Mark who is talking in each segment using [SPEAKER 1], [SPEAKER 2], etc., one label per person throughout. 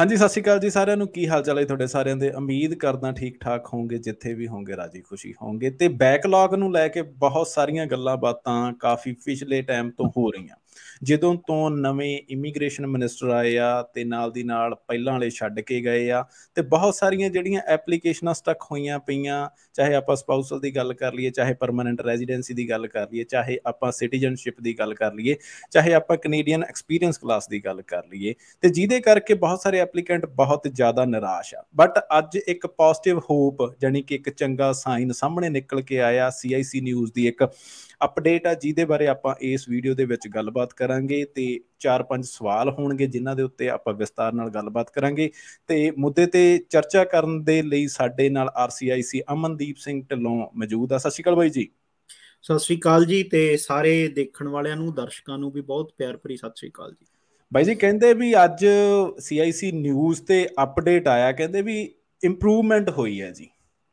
[SPEAKER 1] ਹਾਂਜੀ ਸਤਿ ਸ਼੍ਰੀ ਅਕਾਲ ਜੀ ਸਾਰਿਆਂ ਨੂੰ ਕੀ ਹਾਲ ਚਾਲ ਹੈ ਤੁਹਾਡੇ ਸਾਰਿਆਂ ਦੇ ਉਮੀਦ ਕਰਦਾ ਠੀਕ ਠਾਕ ਹੋਵੋਗੇ ਜਿੱਥੇ ਵੀ ਹੋਵੋਗੇ ਰਾਜੀ ਖੁਸ਼ੀ ਹੋਵੋਗੇ ਤੇ ਬੈਕਲੌਗ ਨੂੰ ਲੈ ਕੇ ਬਹੁਤ ਸਾਰੀਆਂ ਗੱਲਾਂ ਬਾਤਾਂ ਕਾਫੀ ਪਿਛਲੇ ਟਾਈਮ ਤੋਂ ਹੋ ਰਹੀਆਂ ਜਦੋਂ ਤੋਂ ਨਵੇਂ ਇਮੀਗ੍ਰੇਸ਼ਨ ਮਿਨਿਸਟਰ ਆਏ ਆ ਤੇ ਨਾਲ ਦੀ ਨਾਲ ਪਹਿਲਾਂ ਵਾਲੇ ਛੱਡ ਕੇ ਗਏ ਆ ਤੇ ਬਹੁਤ ਸਾਰੀਆਂ ਜਿਹੜੀਆਂ ਐਪਲੀਕੇਸ਼ਨਾਂ ਸਟਕ ਹੋਈਆਂ ਪਈਆਂ ਚਾਹੇ ਆਪਾਂ ਸਪਾਊਸਲ ਦੀ ਗੱਲ ਕਰ ਲਈਏ ਚਾਹੇ ਪਰਮਨੈਂਟ ਰੈਜ਼ੀਡੈਂਸੀ ਦੀ ਗੱਲ ਕਰ ਲਈਏ ਚਾਹੇ ਆਪਾਂ ਸਿਟੀਜ਼ਨਸ਼ਿਪ ਦੀ ਗੱਲ ਕਰ ਲਈਏ ਚਾਹੇ ਆਪਾਂ ਕੈਨੇਡੀਅਨ ਐਕਸਪੀਰੀਅੰਸ ਕਲਾਸ ਦੀ ਗੱਲ ਕਰ ਲਈਏ ਤੇ ਜਿਹਦੇ ਕਰਕੇ ਬਹੁਤ ਸਾਰੇ ਐਪਲੀਕੈਂਟ ਬਹੁਤ ਜ਼ਿਆਦਾ ਨਿਰਾਸ਼ ਆ ਬਟ ਅੱਜ ਇੱਕ ਪੋਜ਼ਿਟਿਵ ਹੋਪ ਜਾਨੀ ਕਿ ਇੱਕ ਚੰਗਾ ਸਾਈਨ ਸਾਹਮਣੇ ਨਿਕਲ ਕੇ ਆਇਆ ਸੀਆਈਸੀ ਨਿਊਜ਼ ਦੀ ਇੱਕ ਅਪਡੇਟ ਆ ਜਿਹਦੇ ਬਾਰੇ ਆਪਾਂ ਇਸ ਵੀਡੀਓ ਦੇ ਵਿੱਚ ਗੱਲਬਾਤ ਕਰਾਂਗੇ ਤੇ ਚਾਰ ਪੰਜ ਸਵਾਲ ਹੋਣਗੇ ਜਿਨ੍ਹਾਂ ਦੇ ਉੱਤੇ ਆਪਾਂ ਵਿਸਤਾਰ ਨਾਲ ਗੱਲਬਾਤ ਕਰਾਂਗੇ ਤੇ ਮੁੱਦੇ ਤੇ ਚਰਚਾ ਕਰਨ ਦੇ ਲਈ ਸਾਡੇ ਨਾਲ ਆਰਸੀਆਈਸੀ ਅਮਨਦੀਪ ਸਿੰਘ ਢਿੱਲੋਂ ਮੌਜੂਦ ਆ ਸਤਿ ਸ਼੍ਰੀ ਅਕਾਲ ਬਾਈ ਜੀ ਸਤਿ
[SPEAKER 2] ਸ਼੍ਰੀ ਅਕਾਲ ਜੀ ਤੇ ਸਾਰੇ ਦੇਖਣ ਵਾਲਿਆਂ ਨੂੰ ਦਰਸ਼ਕਾਂ ਨੂੰ ਵੀ ਬਹੁਤ ਪਿਆਰ ਭਰੀ ਸਤਿ ਸ਼੍ਰੀ ਅਕਾਲ ਜੀ ਬਾਈ ਜੀ ਕਹਿੰਦੇ ਵੀ ਅੱਜ ਸੀਆਈਸੀ ਨਿਊਜ਼ ਤੇ ਅਪਡੇਟ ਆਇਆ ਕਹਿੰਦੇ ਵੀ
[SPEAKER 1] ਇੰਪਰੂਵਮੈਂਟ ਹੋਈ ਹੈ ਜੀ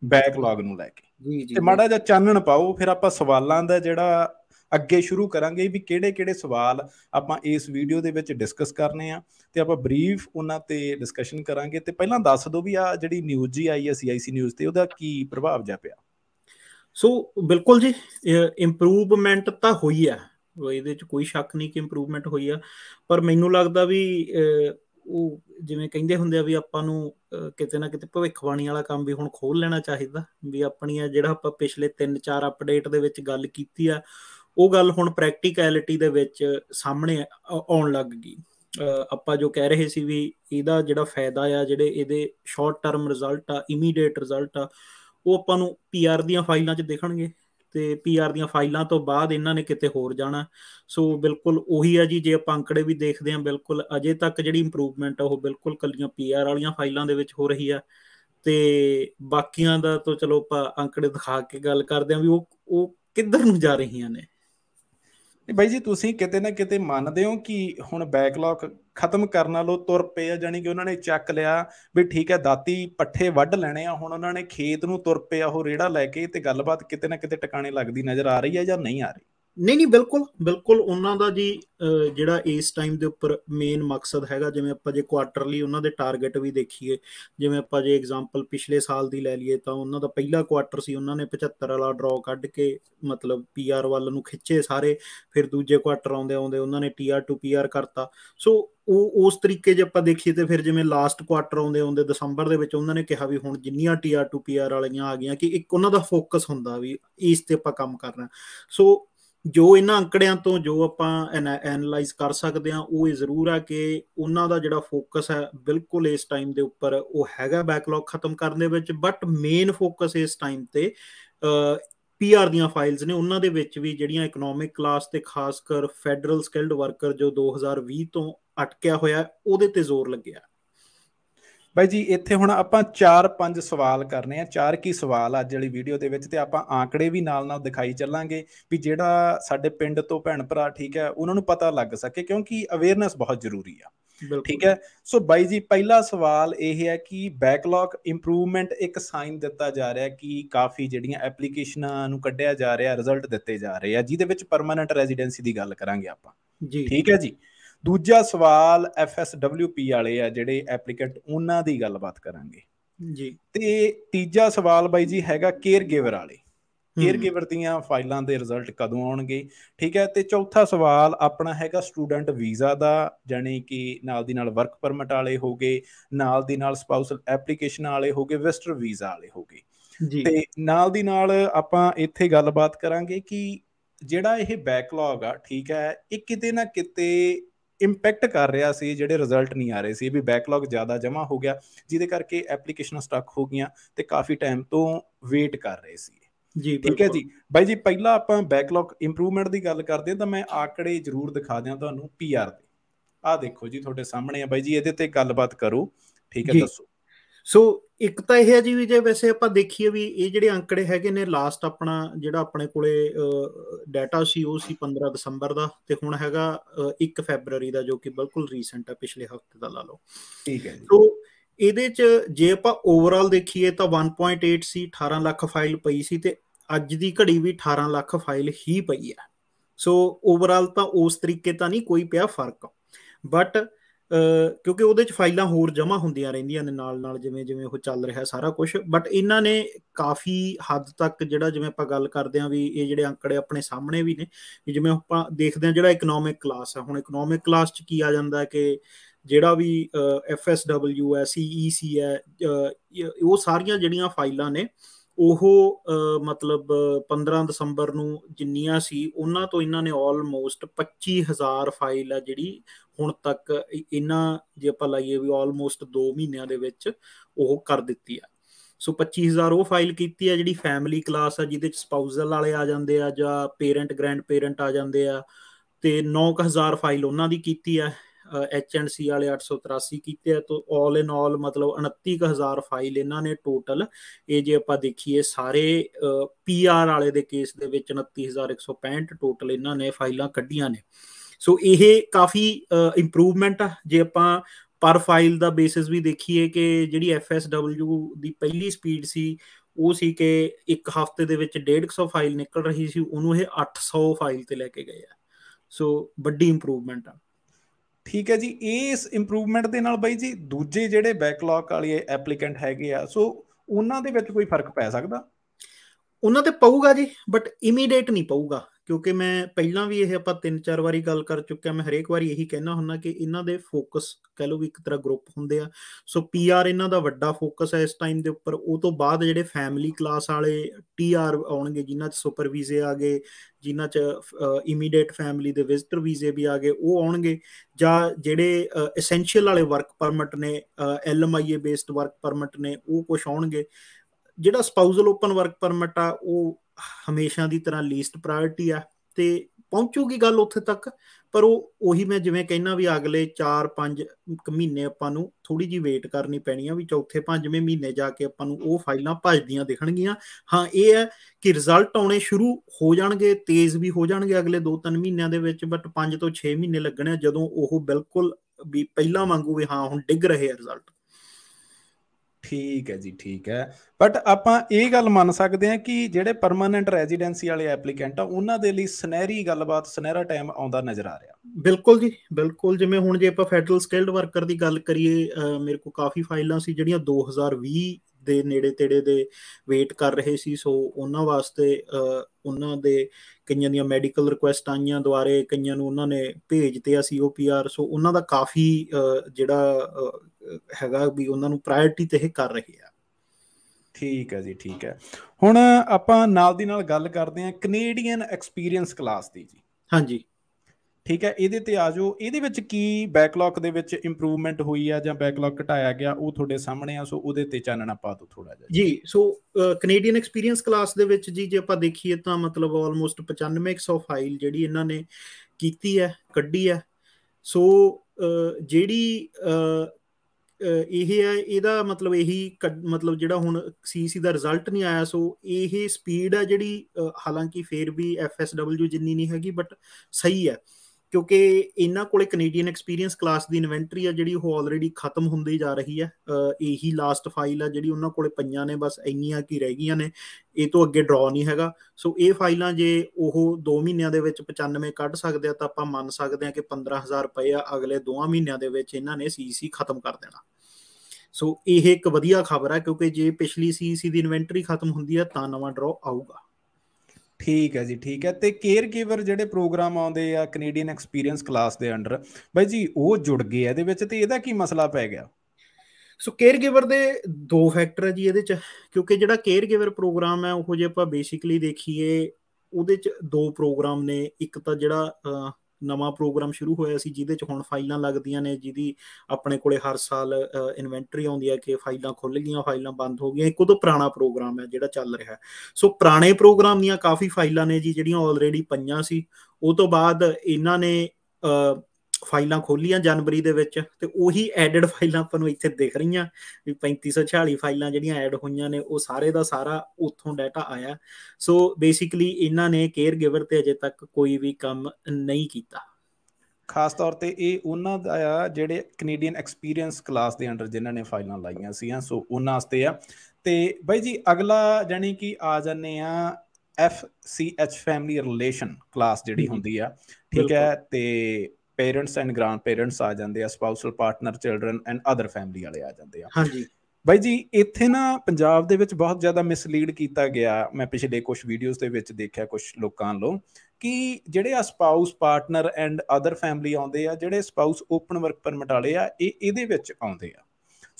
[SPEAKER 1] ਬੈਕਲੌਗ ਨੂੰ ਲੈ ਕੇ ਜੀ ਜੀ ਤੇ ਮਾੜਾ ਜਿਹਾ ਚਾਨਣ ਪਾਓ ਫਿਰ ਆਪਾਂ ਸਵਾਲਾਂ ਦਾ ਜਿਹੜਾ ਅੱਗੇ ਸ਼ੁਰੂ ਕਰਾਂਗੇ ਵੀ ਕਿਹੜੇ-ਕਿਹੜੇ ਸਵਾਲ ਆਪਾਂ ਇਸ ਵੀਡੀਓ ਦੇ ਵਿੱਚ ਡਿਸਕਸ ਕਰਨੇ ਆ ਤੇ ਆਪਾਂ ਬਰੀਫ ਉਹਨਾਂ ਤੇ ਡਿਸਕਸ਼ਨ ਕਰਾਂਗੇ ਤੇ ਪਹਿਲਾਂ ਦੱਸ ਦਿਓ ਵੀ ਆ ਜਿਹੜੀ ਨਿਊਜ਼ ਜੀ
[SPEAKER 2] ਆਈ ਹੈ ਸੀਆਈਸੀ ਨਿਊਜ਼ ਤੇ ਉਹਦਾ ਕੀ ਪ੍ਰਭਾਵ ਜਾ ਪਿਆ ਸੋ ਬਿਲਕੁਲ ਜੀ ਇੰਪਰੂਵਮੈਂਟ ਤਾਂ ਹੋਈ ਆ ਇਹਦੇ ਚ ਕੋਈ ਸ਼ੱਕ ਨਹੀਂ ਕਿ ਇੰਪਰੂਵਮੈਂਟ ਹੋਈ ਆ ਪਰ ਮੈਨੂੰ ਲੱਗਦਾ ਵੀ ਉਹ ਜਿਵੇਂ ਕਹਿੰਦੇ ਹੁੰਦੇ ਆ ਵੀ ਆਪਾਂ ਨੂੰ ਕਿਤੇ ਨਾ ਕਿਤੇ ਭਵਿੱਖਬਾਣੀ ਵਾਲਾ ਕੰਮ ਵੀ ਹੁਣ ਖੋਲ ਲੈਣਾ ਚਾਹੀਦਾ ਵੀ ਆਪਣੀਆਂ ਜਿਹੜਾ ਆਪਾਂ ਪਿਛਲੇ 3-4 ਅਪਡੇਟ ਦੇ ਵਿੱਚ ਗੱਲ ਕੀਤੀ ਆ ਉਹ ਗੱਲ ਹੁਣ ਪ੍ਰੈਕਟੀਕੈਲਿਟੀ ਦੇ ਵਿੱਚ ਸਾਹਮਣੇ ਆਉਣ ਲੱਗ ਗਈ ਆਪਾਂ ਜੋ ਕਹਿ ਰਹੇ ਸੀ ਵੀ ਇਹਦਾ ਜਿਹੜਾ ਫਾਇਦਾ ਆ ਜਿਹੜੇ ਇਹਦੇ ਸ਼ਾਰਟ ਟਰਮ ਰਿਜ਼ਲਟ ਆ ਇਮੀਡੀਏਟ ਰਿਜ਼ਲਟ ਆ ਉਹ ਆਪਾਂ ਨੂੰ ਪੀਆਰ ਦੀਆਂ ਫਾਈਲਾਂ 'ਚ ਦੇਖਣਗੇ ਤੇ ਪੀਆਰ ਦੀਆਂ ਫਾਈਲਾਂ ਤੋਂ ਬਾਅਦ ਇਹਨਾਂ ਨੇ ਕਿਤੇ ਹੋਰ ਜਾਣਾ ਸੋ ਬਿਲਕੁਲ ਉਹੀ ਆ ਜੀ ਜੇ ਆਪਾਂ ਅੰਕੜੇ ਵੀ ਦੇਖਦੇ ਆ ਬਿਲਕੁਲ ਅਜੇ ਤੱਕ ਜਿਹੜੀ ਇੰਪਰੂਵਮੈਂਟ ਆ ਉਹ ਬਿਲਕੁਲ ਕੱਲੀਆਂ ਪੀਆਰ ਵਾਲੀਆਂ ਫਾਈਲਾਂ ਦੇ ਵਿੱਚ ਹੋ ਰਹੀ ਆ ਤੇ ਬਾਕੀਆਂ ਦਾ ਤਾਂ ਚਲੋ ਆਪਾਂ ਅੰਕੜੇ ਦਿਖਾ ਕੇ ਗੱਲ ਕਰਦੇ ਆ ਵੀ ਉਹ ਉਹ ਕਿੱਧਰ ਨੂੰ ਜਾ ਰਹੀਆਂ ਨੇ ਨਹੀਂ ਬਾਈ ਜੀ ਤੁਸੀਂ ਕਿਤੇ ਨਾ ਕਿਤੇ ਮੰਨਦੇ ਹੋ ਕਿ ਹੁਣ ਬੈਕਲੌਗ
[SPEAKER 1] ਖਤਮ ਕਰਨ ਵਾਲੋ ਤੁਰ ਪਏ ਆ ਜਾਨੀ ਕਿ ਉਹਨਾਂ ਨੇ ਚੱਕ ਲਿਆ ਵੀ ਠੀਕ ਹੈ ਦਾਤੀ ਪੱਠੇ ਵੱਢ ਲੈਣੇ ਆ ਹੁਣ ਉਹਨਾਂ ਨੇ ਖੇਤ ਨੂੰ ਤੁਰ ਪਏ ਆ ਉਹ ਰੇੜਾ ਲੈ ਕੇ ਤੇ ਗੱਲਬਾਤ ਕਿਤੇ ਨਾ ਕਿਤੇ ਟਿਕਾਣੇ ਲੱਗਦੀ ਨਜ਼ਰ ਆ ਰਹੀ ਹੈ
[SPEAKER 2] ਜਾਂ ਨਹੀਂ ਆ ਰਹੀ ਨਹੀਂ ਨਹੀਂ ਬਿਲਕੁਲ ਬਿਲਕੁਲ ਉਹਨਾਂ ਦਾ ਜੀ ਜਿਹੜਾ ਇਸ ਟਾਈਮ ਦੇ ਉੱਪਰ ਮੇਨ ਮਕਸਦ ਹੈਗਾ ਜਿਵੇਂ ਆਪਾਂ ਜੇ ਕੁਆਟਰਲੀ ਉਹਨਾਂ ਦੇ ਟਾਰਗੇਟ ਵੀ ਦੇਖੀਏ ਜਿਵੇਂ ਆਪਾਂ ਜੇ ਐਗਜ਼ਾਮਪਲ ਪਿਛਲੇ ਸਾਲ ਦੀ ਲੈ ਲਈਏ ਤਾਂ ਉਹਨਾਂ ਦਾ ਪਹਿਲਾ ਕੁਆਟਰ ਸੀ ਉਹਨਾਂ ਨੇ 75 ਵਾਲਾ ਡਰਾਅ ਕੱਢ ਕੇ ਮਤਲਬ ਪੀਆਰ ਵੱਲ ਨੂੰ ਖਿੱਚੇ ਸਾਰੇ ਫਿਰ ਦੂਜੇ ਕੁਆਟਰ ਆਉਂਦੇ ਆਉਂਦੇ ਉਹਨਾਂ ਨੇ ਟੀਆਰ ਟੂ ਪੀਆਰ ਕਰਤਾ ਸੋ ਉਹ ਉਸ ਤਰੀਕੇ ਜੇ ਆਪਾਂ ਦੇਖੀਏ ਤੇ ਫਿਰ ਜਿਵੇਂ ਲਾਸਟ ਕੁਆਟਰ ਆਉਂਦੇ ਆਉਂਦੇ ਦਸੰਬਰ ਦੇ ਵਿੱਚ ਉਹਨਾਂ ਨੇ ਕਿਹਾ ਵੀ ਹੁਣ ਜਿੰਨੀਆਂ ਟੀਆਰ ਟੂ ਪੀਆਰ ਵਾਲੀਆਂ ਆ ਗਈਆਂ ਕਿ ਇੱਕ ਉਹਨਾਂ ਦਾ ਫੋਕਸ ਹੁੰਦਾ ਵੀ ਇਸ ਤੇ ਆਪਾਂ ਕੰਮ ਕਰਨਾ ਸੋ ਜੋ ਇਹਨਾਂ ਅੰਕੜਿਆਂ ਤੋਂ ਜੋ ਆਪਾਂ ਐਨਲਾਈਜ਼ ਕਰ ਸਕਦੇ ਆ ਉਹ ਇਹ ਜ਼ਰੂਰ ਆ ਕਿ ਉਹਨਾਂ ਦਾ ਜਿਹੜਾ ਫੋਕਸ ਹੈ ਬਿਲਕੁਲ ਇਸ ਟਾਈਮ ਦੇ ਉੱਪਰ ਉਹ ਹੈਗਾ ਬੈਕਲੌਗ ਖਤਮ ਕਰਨ ਦੇ ਵਿੱਚ ਬਟ ਮੇਨ ਫੋਕਸ ਇਸ ਟਾਈਮ ਤੇ ਪੀਆਰ ਦੀਆਂ ਫਾਈਲਸ ਨੇ ਉਹਨਾਂ ਦੇ ਵਿੱਚ ਵੀ ਜਿਹੜੀਆਂ ਇਕਨੋਮਿਕ ਕਲਾਸ ਤੇ ਖਾਸ ਕਰ ਫੈਡਰਲ ਸਕਿਲਡ ਵਰਕਰ ਜੋ 2020 ਤੋਂ ਅਟਕਿਆ ਹੋਇਆ ਉਹਦੇ ਤੇ ਜ਼ੋਰ ਲੱਗਿਆ ਬਾਈ ਜੀ ਇੱਥੇ ਹੁਣ ਆਪਾਂ 4-5
[SPEAKER 1] ਸਵਾਲ ਕਰਨੇ ਆ ਚਾਰ ਕੀ ਸਵਾਲ ਅੱਜ ਵਾਲੀ ਵੀਡੀਓ ਦੇ ਵਿੱਚ ਤੇ ਆਪਾਂ ਆંકੜੇ ਵੀ ਨਾਲ ਨਾਲ ਦਿਖਾਈ ਚੱਲਾਂਗੇ ਵੀ ਜਿਹੜਾ ਸਾਡੇ ਪਿੰਡ ਤੋਂ ਭੈਣ ਭਰਾ ਠੀਕ ਹੈ ਉਹਨਾਂ ਨੂੰ ਪਤਾ ਲੱਗ ਸਕੇ ਕਿਉਂਕਿ ਅਵੇਅਰਨੈਸ ਬਹੁਤ ਜ਼ਰੂਰੀ ਆ ਠੀਕ ਹੈ ਸੋ ਬਾਈ ਜੀ ਪਹਿਲਾ ਸਵਾਲ ਇਹ ਹੈ ਕਿ ਬੈਕਲੌਗ ਇੰਪਰੂਵਮੈਂਟ ਇੱਕ ਸਾਈਨ ਦਿੱਤਾ ਜਾ ਰਿਹਾ ਕਿ ਕਾਫੀ ਜਿਹੜੀਆਂ ਐਪਲੀਕੇਸ਼ਨਾਂ ਨੂੰ ਕੱਢਿਆ ਜਾ ਰਿਹਾ ਰਿਜ਼ਲਟ ਦਿੱਤੇ ਜਾ ਰਹੇ ਆ ਜਿਹਦੇ ਵਿੱਚ ਪਰਮਨੈਂਟ ਰੈਜ਼ੀਡੈਂਸੀ ਦੀ ਗੱਲ ਕਰਾਂਗੇ ਆਪਾਂ ਜੀ ਠੀਕ ਹੈ ਜੀ ਦੂਜਾ ਸਵਾਲ ਐਫਐਸਡਬਲਯੂਪੀ ਵਾਲੇ ਆ ਜਿਹੜੇ ਐਪਲੀਕੈਂਟ ਉਹਨਾਂ ਦੀ ਗੱਲਬਾਤ ਕਰਾਂਗੇ ਜੀ ਤੇ ਤੀਜਾ ਸਵਾਲ ਬਾਈ ਜੀ ਹੈਗਾ ਕੇਅਰਗੀਵਰ ਵਾਲੇ ਕੇਅਰਗੀਵਰ ਦੀਆਂ ਫਾਈਲਾਂ ਦੇ ਰਿਜ਼ਲਟ ਕਦੋਂ ਆਉਣਗੇ ਠੀਕ ਹੈ ਤੇ ਚੌਥਾ ਸਵਾਲ ਆਪਣਾ ਹੈਗਾ ਸਟੂਡੈਂਟ ਵੀਜ਼ਾ ਦਾ ਜਾਨੀ ਕਿ ਨਾਲ ਦੀ ਨਾਲ ਵਰਕ ਪਰਮਿਟ ਵਾਲੇ ਹੋਗੇ ਨਾਲ ਦੀ ਨਾਲ ਸਪਾਊਸਲ ਐਪਲੀਕੇਸ਼ਨ ਵਾਲੇ ਹੋਗੇ ਵਿਜ਼ਟਰ ਵੀਜ਼ਾ ਵਾਲੇ ਹੋਗੇ ਜੀ ਤੇ ਨਾਲ ਦੀ ਨਾਲ ਆਪਾਂ ਇੱਥੇ ਗੱਲਬਾਤ ਕਰਾਂਗੇ ਕਿ ਜਿਹੜਾ ਇਹ ਬੈਕਲੌਗ ਆ ਠੀਕ ਹੈ ਇਹ ਕਿਤੇ ਨਾ ਕਿਤੇ ਇੰਪੈਕਟ ਕਰ ਰਿਹਾ ਸੀ ਜਿਹੜੇ ਰਿਜ਼ਲਟ ਨਹੀਂ ਆ ਰਹੇ ਸੀ ਵੀ ਬੈਕਲੌਗ ਜ਼ਿਆਦਾ ਜਮਾ ਹੋ ਗਿਆ ਜਿਹਦੇ ਕਰਕੇ ਐਪਲੀਕੇਸ਼ਨਾਂ ਸਟਕ ਹੋ ਗਈਆਂ ਤੇ ਕਾਫੀ ਟਾਈਮ ਤੋਂ ਵੇਟ ਕਰ ਰਹੇ ਸੀ ਜੀ ਠੀਕ ਹੈ ਜੀ ਬਾਈ ਜੀ ਪਹਿਲਾਂ ਆਪਾਂ ਬੈਕਲੌਗ ਇੰਪਰੂਵਮੈਂਟ ਦੀ ਗੱਲ ਕਰਦੇ ਤਾਂ ਮੈਂ ਆਕੜੇ ਜ਼ਰੂਰ ਦਿਖਾ ਦਿਆਂ ਤੁਹਾਨੂੰ ਪੀਆਰ ਦੇ ਆ ਦੇਖੋ ਜੀ ਤੁਹਾਡੇ ਸਾਹਮਣੇ ਆ ਬਾਈ ਜੀ ਇਹਦੇ ਤੇ ਗੱਲਬਾਤ ਕਰੋ ਠੀਕ ਹੈ ਦੱਸੋ
[SPEAKER 2] ਸੋ ਇੱਕ ਤਾਂ ਇਹ ਹੈ ਜੀ ਵੀ ਜੇ ਵੈਸੇ ਆਪਾਂ ਦੇਖੀਏ ਵੀ ਇਹ ਜਿਹੜੇ ਅੰਕੜੇ ਹੈਗੇ ਨੇ ਲਾਸਟ ਆਪਣਾ ਜਿਹੜਾ ਆਪਣੇ ਕੋਲੇ ਡਾਟਾ ਸੀ ਉਹ ਸੀ 15 ਦਸੰਬਰ ਦਾ ਤੇ ਹੁਣ ਹੈਗਾ 1 ਫੈਬਰੂਰੀ ਦਾ ਜੋ ਕਿ ਬਿਲਕੁਲ ਰੀਸੈਂਟ ਆ ਪਿਛਲੇ ਹਫਤੇ ਦਾ ਲਾ ਲਓ ਠੀਕ ਹੈ ਜੀ ਸੋ ਇਹਦੇ ਚ ਜੇ ਆਪਾਂ ਓਵਰਆਲ ਦੇਖੀਏ ਤਾਂ 1.8 ਸੀ 18 ਲੱਖ ਫਾਈਲ ਪਈ ਸੀ ਤੇ ਅੱਜ ਦੀ ਘੜੀ ਵੀ 18 ਲੱਖ ਫਾਈਲ ਹੀ ਪਈ ਆ ਸੋ ਓਵਰਆਲ ਤਾਂ ਉਸ ਤਰੀਕੇ ਤਾਂ ਨਹੀਂ ਕੋਈ ਪਿਆ ਫਰਕ ਬਟ ਕਿਉਂਕਿ ਉਹਦੇ ਚ ਫਾਈਲਾਂ ਹੋਰ ਜਮ੍ਹਾਂ ਹੁੰਦੀਆਂ ਰਹਿੰਦੀਆਂ ਨੇ ਨਾਲ ਨਾਲ ਜਿਵੇਂ ਜਿਵੇਂ ਉਹ ਚੱਲ ਰਿਹਾ ਸਾਰਾ ਕੁਝ ਬਟ ਇਹਨਾਂ ਨੇ ਕਾਫੀ ਹੱਦ ਤੱਕ ਜਿਹੜਾ ਜਿਵੇਂ ਆਪਾਂ ਗੱਲ ਕਰਦੇ ਆਂ ਵੀ ਇਹ ਜਿਹੜੇ ਅੰਕੜੇ ਆਪਣੇ ਸਾਹਮਣੇ ਵੀ ਨੇ ਜਿਵੇਂ ਆਪਾਂ ਦੇਖਦੇ ਆਂ ਜਿਹੜਾ ਇਕਨੋਮਿਕ ਕਲਾਸ ਆ ਹੁਣ ਇਕਨੋਮਿਕ ਕਲਾਸ ਚ ਕੀ ਆ ਜਾਂਦਾ ਕਿ ਜਿਹੜਾ ਵੀ F S W S E C ਹੈ e ਉਹ ਸਾਰੀਆਂ ਜਿਹੜੀਆਂ ਫਾਈਲਾਂ ਨੇ ਉਹ ਮਤਲਬ 15 ਦਸੰਬਰ ਨੂੰ ਜਿੰਨੀਆਂ ਸੀ ਉਹਨਾਂ ਤੋਂ ਇਹਨਾਂ ਨੇ ਆਲਮੋਸਟ 25000 ਫਾਈਲ ਆ ਜਿਹੜੀ ਹੁਣ ਤੱਕ ਇਹਨਾਂ ਜੇ ਆਪਾਂ ਲਾਈਏ ਵੀ ਆਲਮੋਸਟ 2 ਮਹੀਨਿਆਂ ਦੇ ਵਿੱਚ ਉਹ ਕਰ ਦਿੱਤੀ ਆ ਸੋ 25000 ਉਹ ਫਾਈਲ ਕੀਤੀ ਆ ਜਿਹੜੀ ਫੈਮਿਲੀ ਕਲਾਸ ਆ ਜਿਹਦੇ ਚ ਸਪਾਊਸਲ ਵਾਲੇ ਆ ਜਾਂਦੇ ਆ ਜਾਂ ਪੇਰੈਂਟ ਗ੍ਰੈਂਡ ਪੇਰੈਂਟ ਆ ਜਾਂਦੇ ਆ ਤੇ 9000 ਫਾਈਲ ਉਹਨਾਂ ਦੀ ਕੀਤੀ ਆ ਐਚ ਐਂਡ ਸੀ ਵਾਲੇ 883 ਕੀਤੇ ਆ ਤੋਂ 올 ਇਨ 올 ਮਤਲਬ 29000 ਫਾਈਲ ਇਹਨਾਂ ਨੇ ਟੋਟਲ ਇਹ ਜੇ ਆਪਾਂ ਦੇਖੀਏ ਸਾਰੇ ਪੀਆਰ ਵਾਲੇ ਦੇ ਕੇਸ ਦੇ ਵਿੱਚ 29165 ਟੋਟਲ ਇਹਨਾਂ ਨੇ ਫਾਈਲਾਂ ਕੱਢੀਆਂ ਨੇ ਸੋ ਇਹ ਕਾਫੀ ਇੰਪਰੂਵਮੈਂਟ ਆ ਜੇ ਆਪਾਂ ਪਰ ਫਾਈਲ ਦਾ ਬੇਸਿਸ ਵੀ ਦੇਖੀਏ ਕਿ ਜਿਹੜੀ ਡਬਲਯੂ ਦੀ ਪਹਿਲੀ ਸਪੀਡ ਸੀ ਉਹ ਸੀ ਕਿ ਇੱਕ ਹਫ਼ਤੇ ਦੇ ਵਿੱਚ 150 ਫਾਈਲ ਨਿਕਲ ਰਹੀ ਸੀ ਉਹਨੂੰ ਇਹ 800 ਫਾਈਲ ਤੇ ਲੈ ਕੇ ਗਏ ਆ ਸੋ ਵੱਡੀ ਇੰਪਰੂਵਮੈਂਟ ਆ ਠੀਕ ਹੈ ਜੀ
[SPEAKER 1] ਇਸ ਇੰਪਰੂਵਮੈਂਟ ਦੇ ਨਾਲ ਬਾਈ ਜੀ ਦੂਜੇ ਜਿਹੜੇ ਬੈਕਲੌਗ ਵਾਲੇ ਐਪਲੀਕੈਂਟ ਹੈਗੇ ਆ ਸੋ
[SPEAKER 2] ਉਹਨਾਂ ਦੇ ਵਿੱਚ ਕੋਈ ਫਰਕ ਪੈ ਸਕਦਾ ਉਹਨਾਂ ਤੇ ਪਊਗਾ ਜੀ ਬਟ ਇਮੀਡੀਏਟ ਨਹੀਂ ਪਊਗਾ ਕਿਉਂਕਿ ਮੈਂ ਪਹਿਲਾਂ ਵੀ ਇਹ ਆਪਾਂ ਤਿੰਨ ਚਾਰ ਵਾਰੀ ਗੱਲ ਕਰ ਚੁੱਕਿਆ ਮੈਂ ਹਰੇਕ ਵਾਰੀ ਇਹੀ ਕਹਿਣਾ ਹੁੰਦਾ ਕਿ ਇਹਨਾਂ ਦੇ ਫੋਕਸ ਕਹ ਲਓ ਵੀ ਇੱਕ ਤਰ੍ਹਾਂ ਗਰੁੱਪ ਹੁੰਦੇ ਆ ਸੋ ਪੀਆਰ ਇਹਨਾਂ ਦਾ ਵੱਡਾ ਫੋਕਸ ਹੈ ਇਸ ਟਾਈਮ ਦੇ ਉੱਪਰ ਉਹ ਤੋਂ ਬਾਅਦ ਜਿਹੜੇ ਫੈਮਿਲੀ ਕਲਾਸ ਵਾਲੇ ਟੀਆਰ ਆਉਣਗੇ ਜਿਨ੍ਹਾਂ 'ਚ ਸੁਪਰ ਵੀਜ਼ੇ ਆ ਗਏ ਜਿਨ੍ਹਾਂ 'ਚ ਇਮੀਡੀਏਟ ਫੈਮਿਲੀ ਦੇ ਵਿਜ਼ਟਰ ਵੀਜ਼ੇ ਵੀ ਆ ਗਏ ਉਹ ਆਉਣਗੇ ਜਾਂ ਜਿਹੜੇ ਐਸੈਂਸ਼ੀਅਲ ਵਾਲੇ ਵਰਕ ਪਰਮਿਟ ਨੇ ਐਲਐਮਆਈਏ ਬੇਸਡ ਵਰਕ ਪਰਮਿਟ ਨੇ ਉਹ ਕੁਝ ਆਉਣਗੇ ਜਿਹੜਾ ਸਪਾਊਸਲ ਓਪਨ ਵਰਕ ਪਰਮਿਟ ਆ ਉਹ ਹਮੇਸ਼ਾ ਦੀ ਤਰ੍ਹਾਂ ਲੀਸਟ ਪ੍ਰਾਇੋਰਟੀ ਆ ਤੇ ਪਹੁੰਚੂਗੀ ਗੱਲ ਉੱਥੇ ਤੱਕ ਪਰ ਉਹ ਉਹੀ ਮੈਂ ਜਿਵੇਂ ਕਹਿਣਾ ਵੀ ਅਗਲੇ 4-5 ਮਹੀਨੇ ਆਪਾਂ ਨੂੰ ਥੋੜੀ ਜੀ ਵੇਟ ਕਰਨੀ ਪੈਣੀ ਆ ਵੀ ਚੌਥੇ ਪੰਜਵੇਂ ਮਹੀਨੇ ਜਾ ਕੇ ਆਪਾਂ ਨੂੰ ਉਹ ਫਾਈਲਾਂ ਭਜਦੀਆਂ ਦਿਖਣਗੀਆਂ ਹਾਂ ਇਹ ਹੈ ਕਿ ਰਿਜ਼ਲਟ ਆਉਣੇ ਸ਼ੁਰੂ ਹੋ ਜਾਣਗੇ ਤੇਜ਼ ਵੀ ਹੋ ਜਾਣਗੇ ਅਗਲੇ 2-3 ਮਹੀਨਿਆਂ ਦੇ ਵਿੱਚ ਬਟ 5 ਤੋਂ 6 ਮਹੀਨੇ ਲੱਗਣੇ ਜਦੋਂ ਉਹ ਬਿਲਕੁਲ ਵੀ ਪਹਿਲਾਂ ਵਾਂਗੂ ਵੀ ਹਾਂ ਹੁਣ ਡਿੱਗ ਰਹੇ ਆ ਰਿਜ਼ਲਟ
[SPEAKER 1] ਠੀਕ ਹੈ ਜੀ ਠੀਕ ਹੈ ਬਟ ਆਪਾਂ ਇਹ ਗੱਲ ਮੰਨ ਸਕਦੇ ਹਾਂ ਕਿ ਜਿਹੜੇ ਪਰਮਨੈਂਟ ਰੈਜ਼ੀਡੈਂਸੀ ਵਾਲੇ ਐਪਲੀਕੈਂਟ ਆ ਉਹਨਾਂ
[SPEAKER 2] ਦੇ ਲਈ ਸਨੈਰੀ ਗੱਲਬਾਤ ਸਨੈਰਾ ਟਾਈਮ ਆਉਂਦਾ ਨਜ਼ਰ ਆ ਰਿਹਾ ਬਿਲਕੁਲ ਜੀ ਬਿਲਕੁਲ ਜਿਵੇਂ ਹੁਣ ਜੇ ਆਪਾਂ ਫੈਡਰਲ ਸਕਿਲਡ ਵਰਕਰ ਦੀ ਗੱਲ ਕਰੀਏ ਮੇਰੇ ਕੋਲ ਕਾਫੀ ਫਾਈਲਾਂ ਸੀ ਜਿਹੜੀਆਂ 2020 ਦੇ ਨੇੜੇ ਤੇੜੇ ਦੇ ਵੇਟ ਕਰ ਰਹੇ ਸੀ ਸੋ ਉਹਨਾਂ ਵਾਸਤੇ ਉਹਨਾਂ ਦੇ ਕਈਆਂ ਦੀਆਂ ਮੈਡੀਕਲ ਰਿਕੁਐਸਟ ਆਈਆਂ ਦੁਆਰੇ ਕਈਆਂ ਨੂੰ ਉਹਨਾਂ ਨੇ ਭੇਜ ਤੇ ਆ ਸੀਓਪੀਆਰ ਸੋ ਉਹਨਾਂ ਦਾ ਕਾਫੀ ਜਿਹੜਾ ਹੈਗਾ ਵੀ ਉਹਨਾਂ ਨੂੰ ਪ੍ਰਾਇੋਰਟੀ ਤੇ ਇਹ ਕਰ ਰਹੇ ਆ
[SPEAKER 1] ਠੀਕ ਹੈ ਜੀ ਠੀਕ ਹੈ ਹੁਣ ਆਪਾਂ ਨਾਲ ਦੀ ਨਾਲ ਗੱਲ ਕਰਦੇ ਹਾਂ ਕੈਨੇਡੀਅਨ ਐਕਸਪੀਰੀਅੰਸ ਕਲਾਸ ਦੀ ਜੀ ਹਾਂਜੀ ਠੀਕ ਹੈ ਇਹਦੇ ਤੇ ਆਜੋ ਇਹਦੇ ਵਿੱਚ ਕੀ ਬੈਕਲੌਗ ਦੇ ਵਿੱਚ ਇੰਪਰੂਵਮੈਂਟ ਹੋਈ ਆ ਜਾਂ ਬੈਕਲੌਗ ਘਟਾਇਆ ਗਿਆ ਉਹ ਤੁਹਾਡੇ ਸਾਹਮਣੇ ਆ ਸੋ ਉਹਦੇ ਤੇ ਚਾਨਣਾ ਪਾ ਦਿਓ ਥੋੜਾ
[SPEAKER 2] ਜਿਹਾ ਜੀ ਸੋ ਕੈਨੇਡੀਅਨ ਐਕਸਪੀਰੀਅੰਸ ਕਲਾਸ ਦੇ ਵਿੱਚ ਜੀ ਜੇ ਆਪਾਂ ਦੇਖੀਏ ਤਾਂ ਮਤਲਬ ਆਲਮੋਸਟ 100 ਫਾਈਲ ਜਿਹੜੀ ਇਹਨਾਂ ਨੇ ਕੀਤੀ ਹੈ ਕੱਢੀ ਹੈ ਸੋ ਜਿਹੜੀ ਇਹ ਹੈ ਇਹਦਾ ਮਤਲਬ ਇਹੀ ਮਤਲਬ ਜਿਹੜਾ ਹੁਣ ਸੀਸੀ ਦਾ ਰਿਜ਼ਲਟ ਨਹੀਂ ਆਇਆ ਸੋ ਇਹੇ ਸਪੀਡ ਹੈ ਜਿਹੜੀ ਹਾਲਾਂਕਿ ਫੇਰ ਵੀ ਐਫਐਸਡਬਲਯੂ ਜਿੰਨੀ ਨਹੀਂ ਹੈਗੀ ਬਟ ਸਹੀ ਹੈ ਕਿਉਂਕਿ ਇਹਨਾਂ ਕੋਲੇ ਕੈਨੇਡੀਅਨ ਐਕਸਪੀਰੀਅੰਸ ਕਲਾਸ ਦੀ ਇਨਵੈਂਟਰੀ ਆ ਜਿਹੜੀ ਉਹ ਆਲਰੇਡੀ ਖਤਮ ਹੁੰਦੀ ਜਾ ਰਹੀ ਹੈ ਇਹੀ ਲਾਸਟ ਫਾਈਲ ਆ ਜਿਹੜੀ ਉਹਨਾਂ ਕੋਲੇ ਪਈਆਂ ਨੇ ਬਸ ਇੰਨੀਆਂ ਕੀ ਰਹਿ ਗਈਆਂ ਨੇ ਇਹ ਤੋਂ ਅੱਗੇ ਡਰਾ ਨਹੀਂ ਹੈਗਾ ਸੋ ਇਹ ਫਾਈਲਾਂ ਜੇ ਉਹ 2 ਮਹੀਨਿਆਂ ਦੇ ਵਿੱਚ 95 ਕੱਢ ਸਕਦੇ ਆ ਤਾਂ ਆਪਾਂ ਮੰਨ ਸਕਦੇ ਆ ਕਿ 15000 ਰੁਪਏ ਆ ਅਗਲੇ 2 ਮਹੀਨਿਆਂ ਦੇ ਵਿੱਚ ਇਹਨਾਂ ਨੇ ਸੀਸੀ e ਖਤਮ ਕਰ ਦੇਣਾ ਸੋ ਇਹ ਇੱਕ ਵਧੀਆ ਖਬਰ ਆ ਕਿਉਂਕਿ ਜੇ ਪਿਛਲੀ ਸੀਸੀ e ਦੀ ਇਨਵੈਂਟਰੀ ਖਤਮ ਹੁੰਦੀ ਆ ਤਾਂ ਨਵਾਂ ਡਰਾ ਆਊਗਾ ਠੀਕ ਹੈ ਜੀ ਠੀਕ ਹੈ ਤੇ
[SPEAKER 1] ਕੇਅਰ ਗਿਵਰ ਜਿਹੜੇ ਪ੍ਰੋਗਰਾਮ ਆਉਂਦੇ ਆ ਕੈਨੇਡੀਅਨ ਐਕਸਪੀਰੀਅੰਸ ਕਲਾਸ ਦੇ ਅੰਡਰ ਬਾਈ ਜੀ ਉਹ ਜੁੜ ਗਏ
[SPEAKER 2] ਇਹਦੇ ਵਿੱਚ ਤੇ ਇਹਦਾ ਕੀ ਮਸਲਾ ਪੈ ਗਿਆ ਸੋ ਕੇਅਰ ਗਿਵਰ ਦੇ ਦੋ ਫੈਕਟਰ ਹੈ ਜੀ ਇਹਦੇ ਚ ਕਿਉਂਕਿ ਜਿਹੜਾ ਕੇਅਰ ਗਿਵਰ ਪ੍ਰੋਗਰਾਮ ਹੈ ਉਹ ਜੇ ਆਪਾਂ ਬੇਸਿਕਲੀ ਦੇਖੀਏ ਉਹਦੇ ਚ ਦੋ ਪ੍ਰੋਗਰਾਮ ਨੇ ਇੱਕ ਤਾਂ ਜਿਹੜਾ ਨਵਾਂ ਪ੍ਰੋਗਰਾਮ ਸ਼ੁਰੂ ਹੋਇਆ ਸੀ ਜਿਹਦੇ ਚ ਹੁਣ ਫਾਈਲਾਂ ਲੱਗਦੀਆਂ ਨੇ ਜਿਹਦੀ ਆਪਣੇ ਕੋਲੇ ਹਰ ਸਾਲ ਇਨਵੈਂਟਰੀ ਆਉਂਦੀ ਹੈ ਕਿ ਫਾਈਲਾਂ ਖੁੱਲ ਗਈਆਂ ਫਾਈਲਾਂ ਬੰਦ ਹੋ ਗਈਆਂ ਇੱਕ ਤੋਂ ਪੁਰਾਣਾ ਪ੍ਰੋਗਰਾਮ ਹੈ ਜਿਹੜਾ ਚੱਲ ਰਿਹਾ ਸੋ ਪੁਰਾਣੇ ਪ੍ਰੋਗਰਾਮ ਦੀਆਂ ਕਾਫੀ ਫਾਈਲਾਂ ਨੇ ਜੀ ਜਿਹੜੀਆਂ ਆਲਰੇਡੀ ਪਈਆਂ ਸੀ ਉਹ ਤੋਂ ਬਾਅਦ ਇਹਨਾਂ ਨੇ ਫਾਈਲਾਂ ਖੋਲੀਆਂ ਜਨਵਰੀ ਦੇ ਵਿੱਚ ਤੇ ਉਹੀ ਐਡਡ ਫਾਈਲਾਂ ਆਪਾਂ ਨੂੰ ਇੱਥੇ ਦਿਖ ਰਹੀਆਂ ਵੀ 3546 ਫਾਈਲਾਂ ਜਿਹੜੀਆਂ ਐਡ ਹੋਈਆਂ ਨੇ ਉਹ ਸਾਰੇ ਦਾ ਸਾਰਾ ਉੱਥੋਂ ਡਾਟਾ ਆਇਆ ਸੋ ਬੇਸਿਕਲੀ ਇਹਨਾਂ ਨੇ ਕੇਅਰ ਗਿਵਰ ਤੇ ਅਜੇ ਤੱਕ ਕੋਈ ਵੀ ਕੰਮ ਨਹੀਂ ਕੀਤਾ ਖਾਸ ਤੌਰ ਤੇ ਇਹ ਉਹਨਾਂ ਦਾ ਆ
[SPEAKER 1] ਜਿਹੜੇ ਕੈਨੇਡੀਅਨ ਐਕਸਪੀਰੀਅੰਸ ਕਲਾਸ ਦੇ ਅੰਡਰ ਜਿਨ੍ਹਾਂ ਨੇ ਫਾਈਲਾਂ ਲਾਈਆਂ ਸੀਆਂ ਸੋ ਉਹਨਾਂ ਵਾਸਤੇ ਆ ਤੇ ਬਾਈ ਜੀ ਅਗਲਾ ਜਾਨੀ ਕਿ ਆ ਜਾਂਦੇ ਆ F C H family relation class ਜਿਹੜੀ ਹੁੰਦੀ ਆ ਠੀਕ ਹੈ ਤੇ ਪੇਰੈਂਟਸ ਐਂਡ ਗ੍ਰੈਂਡ ਪੇਰੈਂਟਸ ਆ ਜਾਂਦੇ ਆ spousal partner children and other family ਵਾਲੇ ਆ ਜਾਂਦੇ ਆ ਹਾਂਜੀ ਬਾਈ ਜੀ ਇੱਥੇ ਨਾ ਪੰਜਾਬ ਦੇ ਵਿੱਚ ਬਹੁਤ ਜ਼ਿਆਦਾ ਮਿਸਲੀਡ ਕੀਤਾ ਗਿਆ ਮੈਂ ਪਿਛਲੇ ਕੁਝ ਵੀਡੀਓਜ਼ ਦੇ ਵਿੱਚ ਦੇਖਿਆ ਕੁਝ ਲੋਕਾਂ ਲੋ ਕਿ ਜਿਹੜੇ ਆ spouse partner and other family ਆਉਂਦੇ ਆ ਜਿਹੜੇ ਸਪਾਊਸ ਓਪਨ ਵਰਕ ਪਰਮਿਟ ਵਾਲੇ ਆ ਇਹ ਇਹਦੇ ਵਿੱਚ ਆਉਂਦੇ ਆ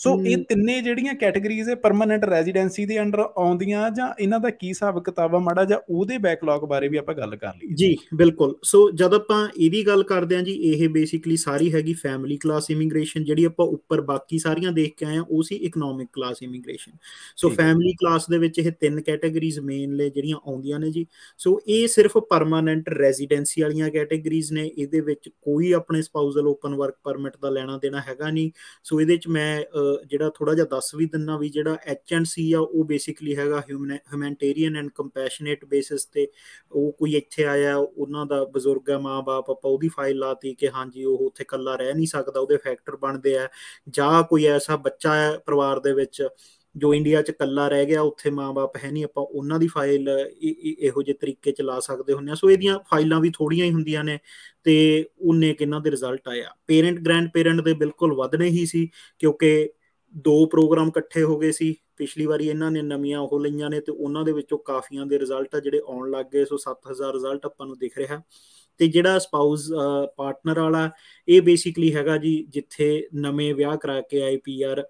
[SPEAKER 1] ਸੋ ਇਹ ਤਿੰਨੇ ਜਿਹੜੀਆਂ ਕੈਟਾਗਰੀਜ਼ ਹੈ ਪਰਮਨੈਂਟ ਰੈਜ਼ੀਡੈਂਸੀ ਦੇ ਅੰਡਰ ਆਉਂਦੀਆਂ ਜਾਂ ਇਹਨਾਂ ਦਾ ਕੀ ਹਿਸਾਬ ਕਿਤਾਬ ਆ ਮਾੜਾ ਜਾਂ ਉਹਦੇ ਬੈਕਲੌਗ ਬਾਰੇ ਵੀ ਆਪਾਂ ਗੱਲ ਕਰ
[SPEAKER 2] ਲਈਏ ਜੀ ਬਿਲਕੁਲ ਸੋ ਜਦ ਆਪਾਂ ਇਹਦੀ ਗੱਲ ਕਰਦੇ ਆਂ ਜੀ ਇਹ ਬੇਸਿਕਲੀ ਸਾਰੀ ਹੈਗੀ ਫੈਮਿਲੀ ਕਲਾਸ ਇਮੀਗ੍ਰੇਸ਼ਨ ਜਿਹੜੀ ਆਪਾਂ ਉੱਪਰ ਬਾਕੀ ਸਾਰੀਆਂ ਦੇਖ ਕੇ ਆਏ ਆ ਉਹ ਸੀ economic class immigration so family class ਦੇ ਵਿੱਚ ਇਹ ਤਿੰਨ ਕੈਟਾਗਰੀਜ਼ ਮੇਨਲੇ ਜਿਹੜੀਆਂ ਆਉਂਦੀਆਂ ਨੇ ਜੀ ਸੋ ਇਹ ਸਿਰਫ ਪਰਮਨੈਂਟ ਰੈਜ਼ੀਡੈਂਸੀ ਵਾਲੀਆਂ ਕੈਟਾਗਰੀਜ਼ ਨੇ ਇਹਦੇ ਵਿੱਚ ਕੋਈ ਆਪਣੇ ਸਪਾਊਸਲ ਓਪਨ ਵਰਕ ਪਰਮਿਟ ਦਾ ਲੈਣਾ ਦੇਣਾ ਹੈਗਾ ਨਹੀਂ ਸੋ ਇਹਦੇ ਵਿੱਚ ਮੈਂ ਜਿਹੜਾ ਥੋੜਾ ਜਿਹਾ ਦੱਸ ਵੀ ਦਿੰਨਾ ਵੀ ਜਿਹੜਾ ਐਚ ਐਂਡ ਸੀ ਆ ਉਹ ਬੇਸਿਕਲੀ ਹੈਗਾ ਹਿਊਮਨਿਟੇਰੀਅਨ ਐਂਡ ਕੰਪੈਸ਼ਨੇਟ ਬੇਸਿਸ ਤੇ ਉਹ ਕੋਈ ਇੱਥੇ ਆਇਆ ਉਹਨਾਂ ਦਾ ਬਜ਼ੁਰਗ ਹੈ ਮਾਪੇ ਆਪਾਂ ਉਹਦੀ ਫਾਈਲ ਲਾਤੀ ਕਿ ਹਾਂਜੀ ਉਹ ਉੱਥੇ ਇਕੱਲਾ ਰਹਿ ਨਹੀਂ ਸਕਦਾ ਉਹਦੇ ਫੈਕਟਰ ਬਣਦੇ ਆ ਜਾਂ ਕੋਈ ਐਸਾ ਬੱਚਾ ਹੈ ਪਰਿਵਾਰ ਦੇ ਵਿੱਚ ਜੋ ਇੰਡੀਆ 'ਚ ਇਕੱਲਾ ਰਹਿ ਗਿਆ ਉੱਥੇ ਮਾਪੇ ਹੈ ਨਹੀਂ ਆਪਾਂ ਉਹਨਾਂ ਦੀ ਫਾਈਲ ਇਹੋ ਜਿਹੇ ਤਰੀਕੇ ਚਲਾ ਸਕਦੇ ਹੁੰਨੇ ਆ ਸੋ ਇਹਦੀਆਂ ਫਾਈਲਾਂ ਵੀ ਥੋੜੀਆਂ ਹੀ ਹੁੰਦੀਆਂ ਨੇ ਤੇ ਉਹਨੇ ਕਿੰਨਾ ਦੇ ਰਿਜ਼ਲਟ ਆਇਆ ਪੇਰੈਂਟ ਗ੍ਰੈਂਡ ਪੇਰੈਂਟ ਦੇ ਬਿਲਕੁਲ ਵਧਨੇ ਹੀ ਸੀ ਕਿਉਂਕਿ ਦੋ ਪ੍ਰੋਗਰਾਮ ਇਕੱਠੇ ਹੋ ਗਏ ਸੀ ਪਿਛਲੀ ਵਾਰੀ ਇਹਨਾਂ ਨੇ ਨਵੀਆਂ ਉਹ ਲਈਆਂ ਨੇ ਤੇ ਉਹਨਾਂ ਦੇ ਵਿੱਚੋਂ ਕਾਫੀਆਂ ਦੇ ਰਿਜ਼ਲਟ ਆ ਜਿਹੜੇ ਆਉਣ ਲੱਗ ਗਏ ਸੋ 7000 ਰਿਜ਼ਲਟ ਆਪਾਂ ਨੂੰ ਦਿਖ ਰਿਹਾ ਤੇ ਜਿਹੜਾ ਸਪਾਊਸ ਪਾਰਟਨਰ ਵਾਲਾ ਇਹ ਬੇਸਿਕਲੀ ਹੈਗਾ ਜੀ ਜਿੱਥੇ ਨਵੇਂ ਵਿਆਹ ਕਰਾ ਕੇ ਆਈਪੀਆਰ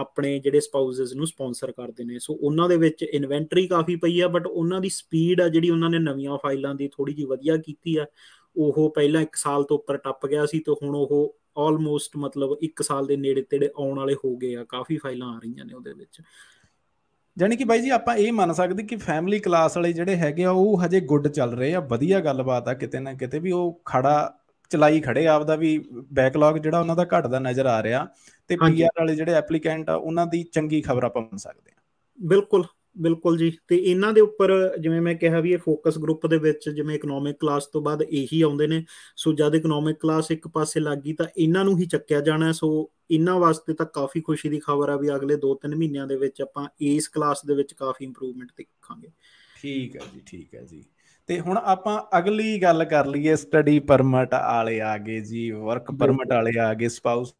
[SPEAKER 2] ਆਪਣੇ ਜਿਹੜੇ ਸਪਾਊਸਸ ਨੂੰ ਸਪான்ਸਰ ਕਰਦੇ ਨੇ ਸੋ ਉਹਨਾਂ ਦੇ ਵਿੱਚ ਇਨਵੈਂਟਰੀ ਕਾਫੀ ਪਈ ਆ ਬਟ ਉਹਨਾਂ ਦੀ ਸਪੀਡ ਆ ਜਿਹੜੀ ਉਹਨਾਂ ਨੇ ਨਵੀਆਂ ਫਾਈਲਾਂ ਦੀ ਥੋੜੀ ਜੀ ਵਧੀਆ ਕੀਤੀ ਆ ਉਹ ਪਹਿਲਾਂ 1 ਸਾਲ ਤੋਂ ਉੱਪਰ ਟੱਪ ਗਿਆ ਸੀ ਤੇ ਹੁਣ ਉਹ ਆਲਮੋਸਟ ਮਤਲਬ 1 ਸਾਲ ਦੇ ਨੇੜੇ ਤੇੜੇ ਆਉਣ ਵਾਲੇ ਹੋ ਗਏ ਆ ਕਾਫੀ ਫਾਈਲਾਂ ਆ ਰਹੀਆਂ ਨੇ ਉਹਦੇ ਵਿੱਚ
[SPEAKER 1] ਜਾਨੀ ਕਿ ਬਾਈ ਜੀ ਆਪਾਂ ਇਹ ਮੰਨ ਸਕਦੇ ਕਿ ਫੈਮਿਲੀ ਕਲਾਸ ਵਾਲੇ ਜਿਹੜੇ ਹੈਗੇ ਆ ਉਹ ਹਜੇ ਗੁੱਡ ਚੱਲ ਰਹੇ ਆ ਵਧੀਆ ਗੱਲਬਾਤ ਆ ਕਿਤੇ ਨਾ ਕਿਤੇ ਵੀ ਉਹ ਖੜਾ ਚਲਾਈ ਖੜੇ ਆਪਦਾ ਵੀ ਬੈਕਲੌਗ ਜਿਹੜਾ ਉਹਨਾਂ ਦਾ ਘਟਦਾ ਨਜ਼ਰ ਆ ਰਿਹਾ ਤੇ ਪੀਆਰ ਵਾਲੇ ਜਿਹੜੇ ਐਪਲੀਕੈਂਟ ਆ ਉਹਨਾਂ ਦੀ ਚੰਗੀ ਖਬਰ ਆਪਾਂ ਮੰਨ ਸਕਦੇ ਆ
[SPEAKER 2] ਬਿਲਕੁਲ ਬਿਲਕੁਲ ਜੀ ਤੇ ਇਹਨਾਂ ਦੇ ਉੱਪਰ ਜਿਵੇਂ ਮੈਂ ਕਿਹਾ ਵੀ ਇਹ ਫੋਕਸ ਗਰੁੱਪ ਦੇ ਵਿੱਚ ਜਿਵੇਂ ਇਕਨੋਮਿਕ ਕਲਾਸ ਤੋਂ ਬਾਅਦ ਇਹੀ ਆਉਂਦੇ ਨੇ ਸੋ ਜਦ ਇਕਨੋਮਿਕ ਕਲਾਸ ਇੱਕ ਪਾਸੇ ਲੱਗ ਗਈ ਤਾਂ ਇਹਨਾਂ ਨੂੰ ਹੀ ਚੱਕਿਆ ਜਾਣਾ ਸੋ ਇਹਨਾਂ ਵਾਸਤੇ ਤਾਂ ਕਾਫੀ ਖੁਸ਼ੀ ਦੀ ਖਬਰ ਆ ਵੀ ਅਗਲੇ 2-3 ਮਹੀਨਿਆਂ ਦੇ ਵਿੱਚ ਆਪਾਂ ਇਸ ਕਲਾਸ ਦੇ ਵਿੱਚ ਕਾਫੀ ਇੰਪਰੂਵਮੈਂਟ ਦੇਖਾਂਗੇ ਠੀਕ ਹੈ ਜੀ ਠੀਕ ਹੈ ਜੀ ਤੇ ਹੁਣ ਆਪਾਂ
[SPEAKER 1] ਅਗਲੀ ਗੱਲ ਕਰ ਲਈਏ ਸਟੱਡੀ ਪਰਮਿਟ ਵਾਲੇ ਆ ਗਏ ਜੀ ਵਰਕ ਪਰਮਿਟ ਵਾਲੇ ਆ ਗਏ ਸਪਾਊਸ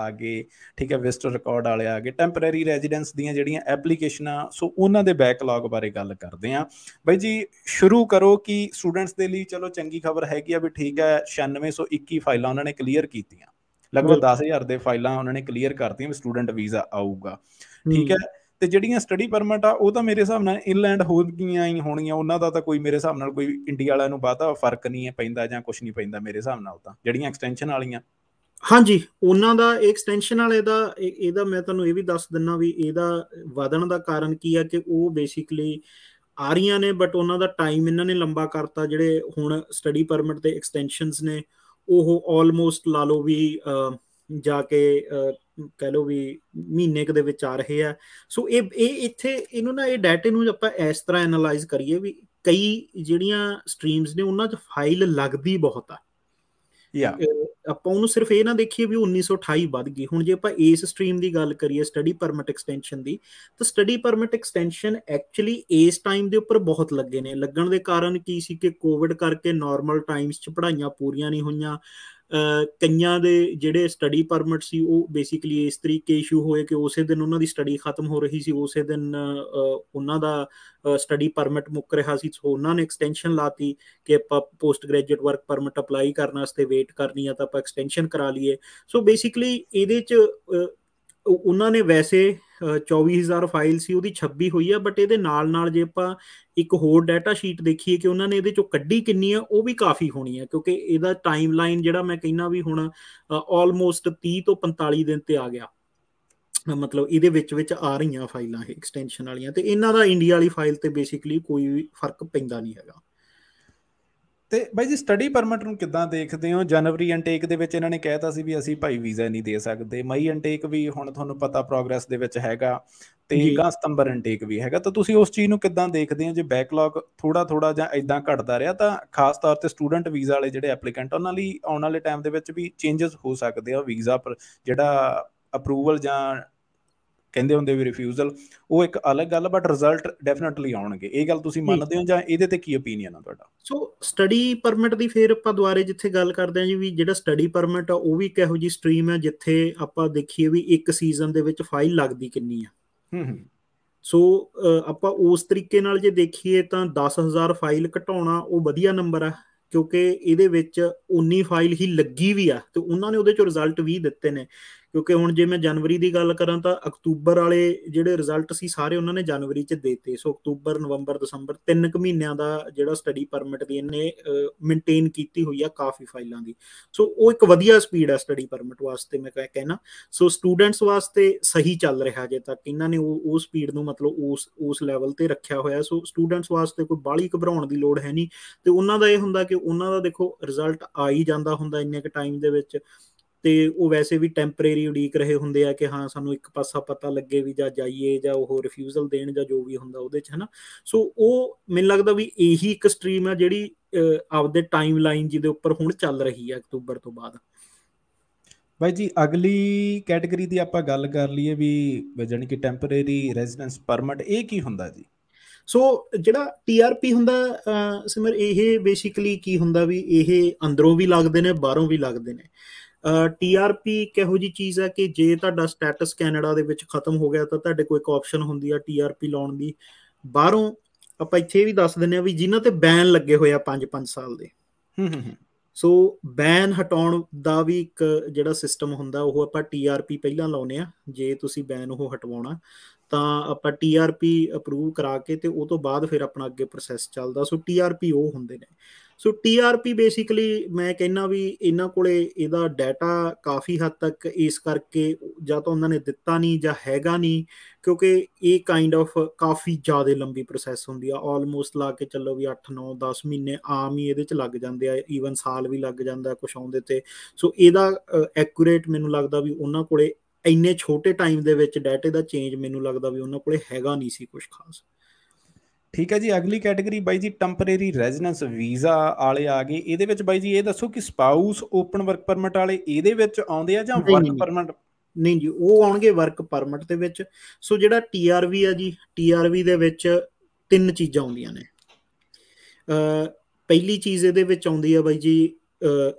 [SPEAKER 1] ਆ ਗਏ ਠੀਕ ਹੈ ਵਿਜ਼ਟਰ ਰਿਕਾਰਡ ਵਾਲੇ ਆ ਗਏ ਟੈਂਪਰੇਰੀ ਰੈਜ਼ੀਡੈਂਸ ਦੀਆਂ ਜਿਹੜੀਆਂ ਐਪਲੀਕੇਸ਼ਨਾਂ ਸੋ ਉਹਨਾਂ ਦੇ ਬੈਕਲੌਗ ਬਾਰੇ ਗੱਲ ਕਰਦੇ ਆਂ ਬਾਈ ਜੀ ਸ਼ੁਰੂ ਕਰੋ ਕਿ ਸਟੂਡੈਂਟਸ ਦੇ ਲਈ ਚਲੋ ਚੰਗੀ ਖਬਰ ਹੈਗੀ ਆ ਵੀ ਠੀਕ ਹੈ 9621 ਫਾਈਲਾਂ ਉਹਨਾਂ ਨੇ ਕਲੀਅਰ ਕੀਤੀਆਂ ਲਗਭਗ 10000 ਦੇ ਫਾਈਲਾਂ ਉਹਨਾਂ ਨੇ ਕਲੀਅਰ ਕਰਤੀਆਂ ਵੀ ਸਟੂਡੈਂਟ ਵੀਜ਼ਾ ਆਊਗਾ ਠੀਕ ਹੈ ਤੇ ਜਿਹੜੀਆਂ ਸਟੱਡੀ ਪਰਮਿਟ ਆ ਉਹ ਤਾਂ ਮੇਰੇ ਹਿਸਾਬ ਨਾਲ ਇਨਲੈਂਡ ਹੋ ਗਈਆਂ ਹੀ ਹੋਣੀਆਂ ਉਹਨਾਂ ਦਾ ਤਾਂ ਕੋਈ ਮੇਰੇ ਹਿਸਾਬ ਨਾਲ ਕੋਈ ਇੰਡੀਆ ਵਾਲਿਆਂ ਨੂੰ ਬਾਤਾ ਫਰਕ ਨਹੀਂ ਹੈ ਪੈਂਦਾ ਜਾਂ ਕੁਝ ਨਹੀਂ ਪੈਂਦਾ ਮੇਰੇ ਹਿਸਾਬ ਨਾਲ ਤਾਂ ਜਿਹੜੀਆਂ ਐਕਸਟੈਂਸ਼ਨ ਵਾਲੀਆਂ
[SPEAKER 2] ਹਾਂਜੀ ਉਹਨਾਂ ਦਾ ਐਕਸਟੈਂਸ਼ਨ ਵਾਲੇ ਦਾ ਇਹਦਾ ਮੈਂ ਤੁਹਾਨੂੰ ਇਹ ਵੀ ਦੱਸ ਦਿੰਨਾ ਵੀ ਇਹਦਾ ਵਧਣ ਦਾ ਕਾਰਨ ਕੀ ਆ ਕਿ ਉਹ ਬੇਸਿਕਲੀ ਆ ਰਹੀਆਂ ਨੇ ਬਟ ਉਹਨਾਂ ਦਾ ਟਾਈਮ ਇਹਨਾਂ ਨੇ ਲੰਬਾ ਕਰਤਾ ਜਿਹੜੇ ਹੁਣ ਸਟੱਡੀ ਪਰਮਿਟ ਤੇ ਐਕਸਟੈਂਸ਼ਨਸ ਨੇ ਉਹ ਆਲਮੋਸਟ ਲਾ ਲੋ ਵੀ ਜਾ ਕੇ ਕਹਿ ਲੋ ਵੀ ਮਹੀਨੇ ਕ ਦੇ ਵਿੱਚ ਆ ਰਹੇ ਆ ਸੋ ਇਹ ਇਹ ਇੱਥੇ ਇਹਨੂੰ ਨਾ ਇਹ ਡਾਟੇ ਨੂੰ ਆਪਾਂ ਇਸ ਤਰ੍ਹਾਂ ਐਨਲਾਈਜ਼ ਕਰੀਏ ਵੀ ਕਈ ਜਿਹੜੀਆਂ ਸਟਰੀਮਸ ਨੇ ਉਹਨਾਂ 'ਚ ਫਾਈਲ ਲੱਗਦੀ ਬਹੁਤ ਆ ਯਾ ਆਪਾਂ ਉਹਨੂੰ ਸਿਰਫ ਇਹ ਨਾ ਦੇਖੀਏ ਵੀ 1928 ਵੱਧ ਗਈ ਹੁਣ ਜੇ ਆਪਾਂ ਇਸ ਸਟ੍ਰੀਮ ਦੀ ਗੱਲ ਕਰੀਏ ਸਟੱਡੀ ਪਰਮਿਟ ਐਕਸਟੈਂਸ਼ਨ ਦੀ ਤਾਂ ਸਟੱਡੀ ਪਰਮਿਟ ਐਕਸਟੈਂਸ਼ਨ ਐਕਚੁਅਲੀ ਇਸ ਟਾਈਮ ਦੇ ਉੱਪਰ ਬਹੁਤ ਲੱਗੇ ਨੇ ਲੱਗਣ ਦੇ ਕਾਰਨ ਕੀ ਸੀ ਕਿ ਕੋਵਿਡ ਕਰਕੇ ਨਾਰਮਲ ਟਾਈਮਸ 'ਚ ਪੜ੍ਹਾਈਆਂ ਪੂਰੀਆਂ ਨਹੀਂ ਹੋਈਆਂ ਕਈਆਂ ਦੇ ਜਿਹੜੇ ਸਟੱਡੀ ਪਰਮਿਟ ਸੀ ਉਹ ਬੇਸਿਕਲੀ ਇਸ ਤਰੀਕੇ ਇਸ਼ੂ ਹੋਏ ਕਿ ਉਸੇ ਦਿਨ ਉਹਨਾਂ ਦੀ ਸਟੱਡੀ ਖਤਮ ਹੋ ਰਹੀ ਸੀ ਉਸੇ ਦਿਨ ਉਹਨਾਂ ਦਾ ਸਟੱਡੀ ਪਰਮਿਟ ਮੁੱਕ ਰਿਹਾ ਸੀ ਸੋ ਉਹਨਾਂ ਨੇ ਐਕਸਟੈਂਸ਼ਨ ਲਾਤੀ ਕਿ ਆਪਾਂ post graduate work permit apply ਕਰਨ ਵਾਸਤੇ ਵੇਟ ਕਰਨੀ ਆ ਤਾਂ ਆਪਾਂ ਐਕਸਟੈਂਸ਼ਨ ਕਰਾ ਲਈਏ ਸੋ ਬੇਸਿਕਲੀ ਇਹਦੇ ਚ ਉਹਨਾਂ ਨੇ ਵੈਸੇ 24000 ਫਾਈਲ ਸੀ ਉਹਦੀ 26 ਹੋਈ ਆ ਬਟ ਇਹਦੇ ਨਾਲ ਨਾਲ ਜੇ ਆਪਾਂ ਇੱਕ ਹੋਰ ਡਾਟਾ ਸ਼ੀਟ ਦੇਖੀਏ ਕਿ ਉਹਨਾਂ ਨੇ ਇਹਦੇ ਚੋਂ ਕੱਢੀ ਕਿੰਨੀ ਆ ਉਹ ਵੀ ਕਾਫੀ ਹੋਣੀ ਆ ਕਿਉਂਕਿ ਇਹਦਾ ਟਾਈਮ ਲਾਈਨ ਜਿਹੜਾ ਮੈਂ ਕਹਿਣਾ ਵੀ ਹੁਣ ਆਲਮੋਸਟ 30 ਤੋਂ 45 ਦਿਨ ਤੇ ਆ ਗਿਆ ਮਤਲਬ ਇਹਦੇ ਵਿੱਚ ਵਿੱਚ ਆ ਰਹੀਆਂ ਫਾਈਲਾਂ ਇਹ ਐਕਸਟੈਂਸ਼ਨ ਵਾਲੀਆਂ ਤੇ ਇਹਨਾਂ ਦਾ ਇੰਡੀਆ ਵਾਲੀ ਫਾਈਲ ਤੇ ਬੇਸਿਕਲੀ ਕੋਈ ਫਰਕ ਪੈਂਦਾ ਨਹੀਂ ਹੈਗਾ
[SPEAKER 1] ਤੇ ਬਾਈ ਜੀ ਸਟੱਡੀ ਪਰਮਿਟ ਨੂੰ ਕਿੱਦਾਂ ਦੇਖਦੇ ਹੋ ਜਨਵਰੀ ਇਨਟੇਕ ਦੇ ਵਿੱਚ ਇਹਨਾਂ ਨੇ ਕਹਿਤਾ ਸੀ ਵੀ ਅਸੀਂ ਭਾਈ ਵੀਜ਼ਾ ਨਹੀਂ ਦੇ ਸਕਦੇ ਮਈ ਇਨਟੇਕ ਵੀ ਹੁਣ ਤੁਹਾਨੂੰ ਪਤਾ ਪ੍ਰੋਗਰੈਸ ਦੇ ਵਿੱਚ ਹੈਗਾ ਤੇ 1 ਸਤੰਬਰ ਇਨਟੇਕ ਵੀ ਹੈਗਾ ਤਾਂ ਤੁਸੀਂ ਉਸ ਚੀਜ਼ ਨੂੰ ਕਿੱਦਾਂ ਦੇਖਦੇ ਹੋ ਜੇ ਬੈਕਲੌਗ ਥੋੜਾ ਥੋੜਾ ਜਾਂ ਇਦਾਂ ਘਟਦਾ ਰਿਹਾ ਤਾਂ ਖਾਸ ਤੌਰ ਤੇ ਸਟੂਡੈਂਟ ਵੀਜ਼ਾ ਵਾਲੇ ਜਿਹੜੇ ਐਪਲੀਕੈਂਟ ਉਹਨਾਂ ਲਈ ਆਉਣ ਵਾਲੇ ਟਾਈਮ ਦੇ ਵਿੱਚ ਵੀ ਚੇਂਜਸ ਹੋ ਸਕਦੇ ਆ ਵੀਜ਼ਾ ਪਰ ਜਿਹੜਾ ਅਪਰੂਵਲ ਜਾਂ ਕਹਿੰਦੇ ਹੁੰਦੇ ਵੀ ਰਿਫਿਊਜ਼ਲ ਉਹ ਇੱਕ ਅਲੱਗ ਗੱਲ ਬਟ ਰਿਜ਼ਲਟ ਡੈਫੀਨਿਟਲੀ ਆਉਣਗੇ ਇਹ ਗੱਲ ਤੁਸੀਂ ਮੰਨਦੇ ਹੋ ਜਾਂ ਇਹਦੇ ਤੇ ਕੀ ਓਪੀਨੀਅਨ ਆ ਤੁਹਾਡਾ
[SPEAKER 2] ਸੋ ਸਟੱਡੀ ਪਰਮਿਟ ਦੀ ਫੇਰ ਆਪਾਂ ਦੁਆਰੇ ਜਿੱਥੇ ਗੱਲ ਕਰਦੇ ਆ ਜੀ ਵੀ ਜਿਹੜਾ ਸਟੱਡੀ ਪਰਮਿਟ ਆ ਉਹ ਵੀ ਇੱਕ ਇਹੋ ਜੀ ਸਟ੍ਰੀਮ ਹੈ ਜਿੱਥੇ ਆਪਾਂ ਦੇਖੀਏ ਵੀ ਇੱਕ ਸੀਜ਼ਨ ਦੇ ਵਿੱਚ ਫਾਈਲ ਲੱਗਦੀ ਕਿੰਨੀ ਆ ਹੂੰ ਹੂੰ ਸੋ ਆਪਾਂ ਉਸ ਤਰੀਕੇ ਨਾਲ ਜੇ ਦੇਖੀਏ ਤਾਂ 10000 ਫਾਈਲ ਘਟਾਉਣਾ ਉਹ ਵਧੀਆ ਨੰਬਰ ਆ ਕਿਉਂਕਿ ਇਹਦੇ ਵਿੱਚ 19 ਫਾਈਲ ਹੀ ਲੱਗੀ ਵੀ ਆ ਤੇ ਉਹਨਾਂ ਨੇ ਉਹਦੇ ਚੋਂ ਰਿਜ਼ਲਟ ਵੀ ਦਿੱਤੇ ਨੇ ਕਿਉਂਕਿ ਹੁਣ ਜੇ ਮੈਂ ਜਨਵਰੀ ਦੀ ਗੱਲ ਕਰਾਂ ਤਾਂ ਅਕਤੂਬਰ ਵਾਲੇ ਜਿਹੜੇ ਰਿਜ਼ਲਟ ਸੀ ਸਾਰੇ ਉਹਨਾਂ ਨੇ ਜਨਵਰੀ ਚ ਦੇਤੇ ਸੋ ਅਕਤੂਬਰ ਨਵੰਬਰ ਦਸੰਬਰ ਤਿੰਨ ਕੁ ਮਹੀਨਿਆਂ ਦਾ ਜਿਹੜਾ ਸਟੱਡੀ ਪਰਮਿਟ ਦੀ ਇਹਨੇ ਮੇਨਟੇਨ ਕੀਤੀ ਹੋਈ ਆ ਕਾਫੀ ਫਾਈਲਾਂ ਦੀ ਸੋ ਉਹ ਇੱਕ ਵਧੀਆ ਸਪੀਡ ਆ ਸਟੱਡੀ ਪਰਮਿਟ ਵਾਸਤੇ ਮੈਂ ਕਹਿਣਾ ਸੋ ਸਟੂਡੈਂਟਸ ਵਾਸਤੇ ਸਹੀ ਚੱਲ ਰਿਹਾ ਜੇ ਤੱਕ ਇਹਨਾਂ ਨੇ ਉਹ ਸਪੀਡ ਨੂੰ ਮਤਲਬ ਉਸ ਉਸ ਲੈਵਲ ਤੇ ਰੱਖਿਆ ਹੋਇਆ ਸੋ ਸਟੂਡੈਂਟਸ ਵਾਸਤੇ ਕੋਈ ਬਾਲੀ ਘਬਰਾਉਣ ਦੀ ਲੋੜ ਹੈ ਨਹੀਂ ਤੇ ਉਹਨਾਂ ਦਾ ਇਹ ਹੁੰਦਾ ਕਿ ਉਹਨਾਂ ਦਾ ਦੇਖੋ ਰਿਜ਼ਲਟ ਆ ਹੀ ਜਾਂਦਾ ਹੁੰਦਾ ਇੰਨੇ ਕ ਟਾਈਮ ਦੇ ਵਿੱਚ ਤੇ ਉਹ ਵੈਸੇ ਵੀ ਟੈਂਪਰੇਰੀ ਉਡੀਕ ਰਹੇ ਹੁੰਦੇ ਆ ਕਿ ਹਾਂ ਸਾਨੂੰ ਇੱਕ ਪਾਸਾ ਪਤਾ ਲੱਗੇ ਵੀ ਜਾਂ ਜਾਈਏ ਜਾਂ ਉਹ ਰਿਫਿਊਜ਼ਲ ਦੇਣ ਜਾਂ ਜੋ ਵੀ ਹੁੰਦਾ ਉਹਦੇ ਚ ਹਨਾ ਸੋ ਉਹ ਮੈਨੂੰ ਲੱਗਦਾ ਵੀ ਇਹੀ ਇੱਕ ਸਟ੍ਰੀਮ ਆ ਜਿਹੜੀ ਆਪਦੇ ਟਾਈਮ ਲਾਈਨ ਜਿਹਦੇ ਉੱਪਰ ਹੁਣ ਚੱਲ ਰਹੀ ਆ ਅਕਤੂਬਰ ਤੋਂ ਬਾਅਦ ਬਾਈ ਜੀ
[SPEAKER 1] ਅਗਲੀ ਕੈਟਾਗਰੀ ਦੀ ਆਪਾਂ ਗੱਲ ਕਰ ਲਈਏ ਵੀ ਜਾਨੀ ਕਿ ਟੈਂਪਰੇਰੀ ਰੈਜ਼ੀਡੈਂਸ ਪਰਮਿਟ
[SPEAKER 2] ਇਹ ਕੀ ਹੁੰਦਾ ਜੀ ਸੋ ਜਿਹੜਾ ਟੀਆਰਪੀ ਹੁੰਦਾ ਸਿਮਰ ਇਹ ਬੇਸਿਕਲੀ ਕੀ ਹੁੰਦਾ ਵੀ ਇਹ ਅੰਦਰੋਂ ਵੀ ਲੱਗਦੇ ਨੇ ਬਾਹਰੋਂ ਵੀ ਲੱਗਦੇ ਨੇ ਟੀਆਰਪੀ ਕਿਹੋ ਜੀ ਚੀਜ਼ ਹੈ ਕਿ ਜੇ ਤੁਹਾਡਾ ਸਟੇਟਸ ਕੈਨੇਡਾ ਦੇ ਵਿੱਚ ਖਤਮ ਹੋ ਗਿਆ ਤਾਂ ਤੁਹਾਡੇ ਕੋਈ ਇੱਕ ਆਪਸ਼ਨ ਹੁੰਦੀ ਆ ਟੀਆਰਪੀ ਲਾਉਣ ਦੀ ਬਾਹਰੋਂ ਆਪਾਂ ਇੱਥੇ ਵੀ ਦੱਸ ਦਿੰਨੇ ਆ ਵੀ ਜਿਨ੍ਹਾਂ ਤੇ ਬੈਨ ਲੱਗੇ ਹੋਏ ਆ 5-5 ਸਾਲ ਦੇ ਹੂੰ ਹੂੰ ਸੋ ਬੈਨ ਹਟਾਉਣ ਦਾ ਵੀ ਇੱਕ ਜਿਹੜਾ ਸਿਸਟਮ ਹੁੰਦਾ ਉਹ ਆਪਾਂ ਟੀਆਰਪੀ ਪਹਿਲਾਂ ਲਾਉਨੇ ਆ ਜੇ ਤੁਸੀਂ ਬੈਨ ਉਹ ਹਟਵਾਉਣਾ ਤਾਂ ਆਪਾਂ ਟੀਆਰਪੀ ਅਪਰੂਵ ਕਰਾ ਕੇ ਤੇ ਉਹ ਤੋਂ ਬਾਅਦ ਫਿਰ ਆਪਣਾ ਅੱਗੇ ਪ੍ਰੋਸੈਸ ਚੱਲਦਾ ਸੋ ਟੀਆਰਪੀ ਉਹ ਹੁੰਦੇ ਨੇ ਸੋ ਟੀਆਰਪੀ ਬੇਸਿਕਲੀ ਮੈਂ ਕਹਿੰਨਾ ਵੀ ਇਹਨਾਂ ਕੋਲੇ ਇਹਦਾ ਡਾਟਾ ਕਾਫੀ ਹੱਦ ਤੱਕ ਇਸ ਕਰਕੇ ਜਾਂ ਤਾਂ ਉਹਨਾਂ ਨੇ ਦਿੱਤਾ ਨਹੀਂ ਜਾਂ ਹੈਗਾ ਨਹੀਂ ਕਿਉਂਕਿ ਇਹ ਕਾਈਂਡ ਆਫ ਕਾਫੀ ਜ਼ਿਆਦਾ ਲੰਬੀ ਪ੍ਰੋਸੈਸ ਹੁੰਦੀ ਆ ਆਲਮੋਸਟ ਲਾ ਕੇ ਚੱਲੋ ਵੀ 8 9 10 ਮਹੀਨੇ ਆਮ ਹੀ ਇਹਦੇ ਚ ਲੱਗ ਜਾਂਦੇ ਆ ਈਵਨ ਸਾਲ ਵੀ ਲੱਗ ਜਾਂਦਾ ਕੁਝ ਆਉਂਦੇ ਤੇ ਸੋ ਇਹਦਾ ਐਕੂਰੇਟ ਮੈਨੂੰ ਲੱਗਦਾ ਵੀ ਉਹਨਾਂ ਕੋਲੇ ਇੰਨੇ ਛੋਟੇ ਟਾਈਮ ਦੇ ਵਿੱਚ ਡਾਟੇ ਦਾ ਚੇਂਜ ਮੈਨੂੰ ਲੱਗਦਾ ਵੀ ਉਹਨਾਂ ਕੋਲੇ ਹੈਗਾ ਨਹੀਂ ਸੀ ਕੁਝ ਖਾਸ ਠੀਕ ਹੈ ਜੀ ਅਗਲੀ ਕੈਟਾਗਰੀ ਬਾਈ ਜੀ ਟੈਂਪਰੇਰੀ ਰੈਜ਼ੀਡੈਂਸ ਵੀਜ਼ਾ
[SPEAKER 1] ਵਾਲੇ ਆ ਗਏ ਇਹਦੇ ਵਿੱਚ ਬਾਈ ਜੀ ਇਹ ਦੱਸੋ ਕਿ ਸਪਾਊਸ ਓਪਨ ਵਰਕ ਪਰਮਿਟ ਵਾਲੇ ਇਹਦੇ ਵਿੱਚ ਆਉਂਦੇ ਆ ਜਾਂ ਵਰਕ
[SPEAKER 2] ਪਰਮਿਟ ਨਹੀਂ ਜੀ ਉਹ ਆਉਣਗੇ ਵਰਕ ਪਰਮਿਟ ਦੇ ਵਿੱਚ ਸੋ ਜਿਹੜਾ ਟੀਆਰਵੀ ਆ ਜੀ ਟੀਆਰਵੀ ਦੇ ਵਿੱਚ ਤਿੰਨ ਚੀਜ਼ਾਂ ਆਉਂਦੀਆਂ ਨੇ ਅ ਪਹਿਲੀ ਚੀਜ਼ ਇਹਦੇ ਵਿੱਚ ਆਉਂਦੀ ਆ ਬਾਈ ਜੀ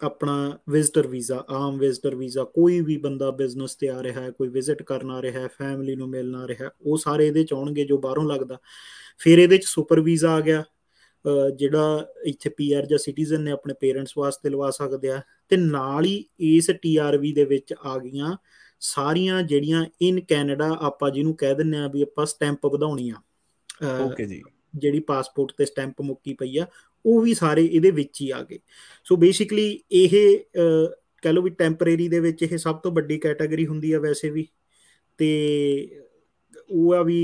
[SPEAKER 2] ਆਪਣਾ ਵਿਜ਼ਟਰ ਵੀਜ਼ਾ ਆਮ ਵਿਜ਼ਟਰ ਵੀਜ਼ਾ ਕੋਈ ਵੀ ਬੰਦਾ ਬਿਜ਼ਨਸ ਤੇ ਆ ਰਿਹਾ ਹੈ ਕੋਈ ਵਿਜ਼ਿਟ ਕਰਨ ਆ ਰਿਹਾ ਹੈ ਫੈਮਿਲੀ ਨੂੰ ਮਿਲਣ ਆ ਰਿਹਾ ਉਹ ਸਾਰੇ ਇਹਦੇ ਚ ਆਉਣਗੇ ਜੋ ਬਾਹਰੋਂ ਲੱਗਦਾ ਫਿਰ ਇਹਦੇ ਚ ਸੁਪਰ ਵੀਜ਼ਾ ਆ ਗਿਆ ਜਿਹੜਾ ਇੱਥੇ ਪੀਆਰ ਜਾਂ ਸਿਟੀਜ਼ਨ ਨੇ ਆਪਣੇ ਪੇਰੈਂਟਸ ਵਾਸਤੇ ਲਵਾ ਸਕਦੇ ਆ ਤੇ ਨਾਲ ਹੀ ਇਸ ਟੀਆਰਵੀ ਦੇ ਵਿੱਚ ਆ ਗਈਆਂ ਸਾਰੀਆਂ ਜਿਹੜੀਆਂ ਇਨ ਕੈਨੇਡਾ ਆਪਾਂ ਜਿਹਨੂੰ ਕਹਿ ਦਿੰਨੇ ਆ ਵੀ ਆਪਾਂ ਸਟੈਂਪ ਵਧਾਉਣੀ ਆ ਓਕੇ ਜੀ ਜਿਹੜੀ ਪਾਸਪੋਰਟ ਤੇ ਸਟੈਂਪ ਮੁੱਕੀ ਪਈ ਆ ਉਹ ਵੀ ਸਾਰੇ ਇਹਦੇ ਵਿੱਚ ਹੀ ਆ ਗਏ ਸੋ ਬੇਸਿਕਲੀ ਇਹ ਕਹ ਲਓ ਵੀ ਟੈਂਪਰੇਰੀ ਦੇ ਵਿੱਚ ਇਹ ਸਭ ਤੋਂ ਵੱਡੀ ਕੈਟਾਗਰੀ ਹੁੰਦੀ ਆ ਵੈਸੇ ਵੀ ਤੇ ਉਹ ਆ ਵੀ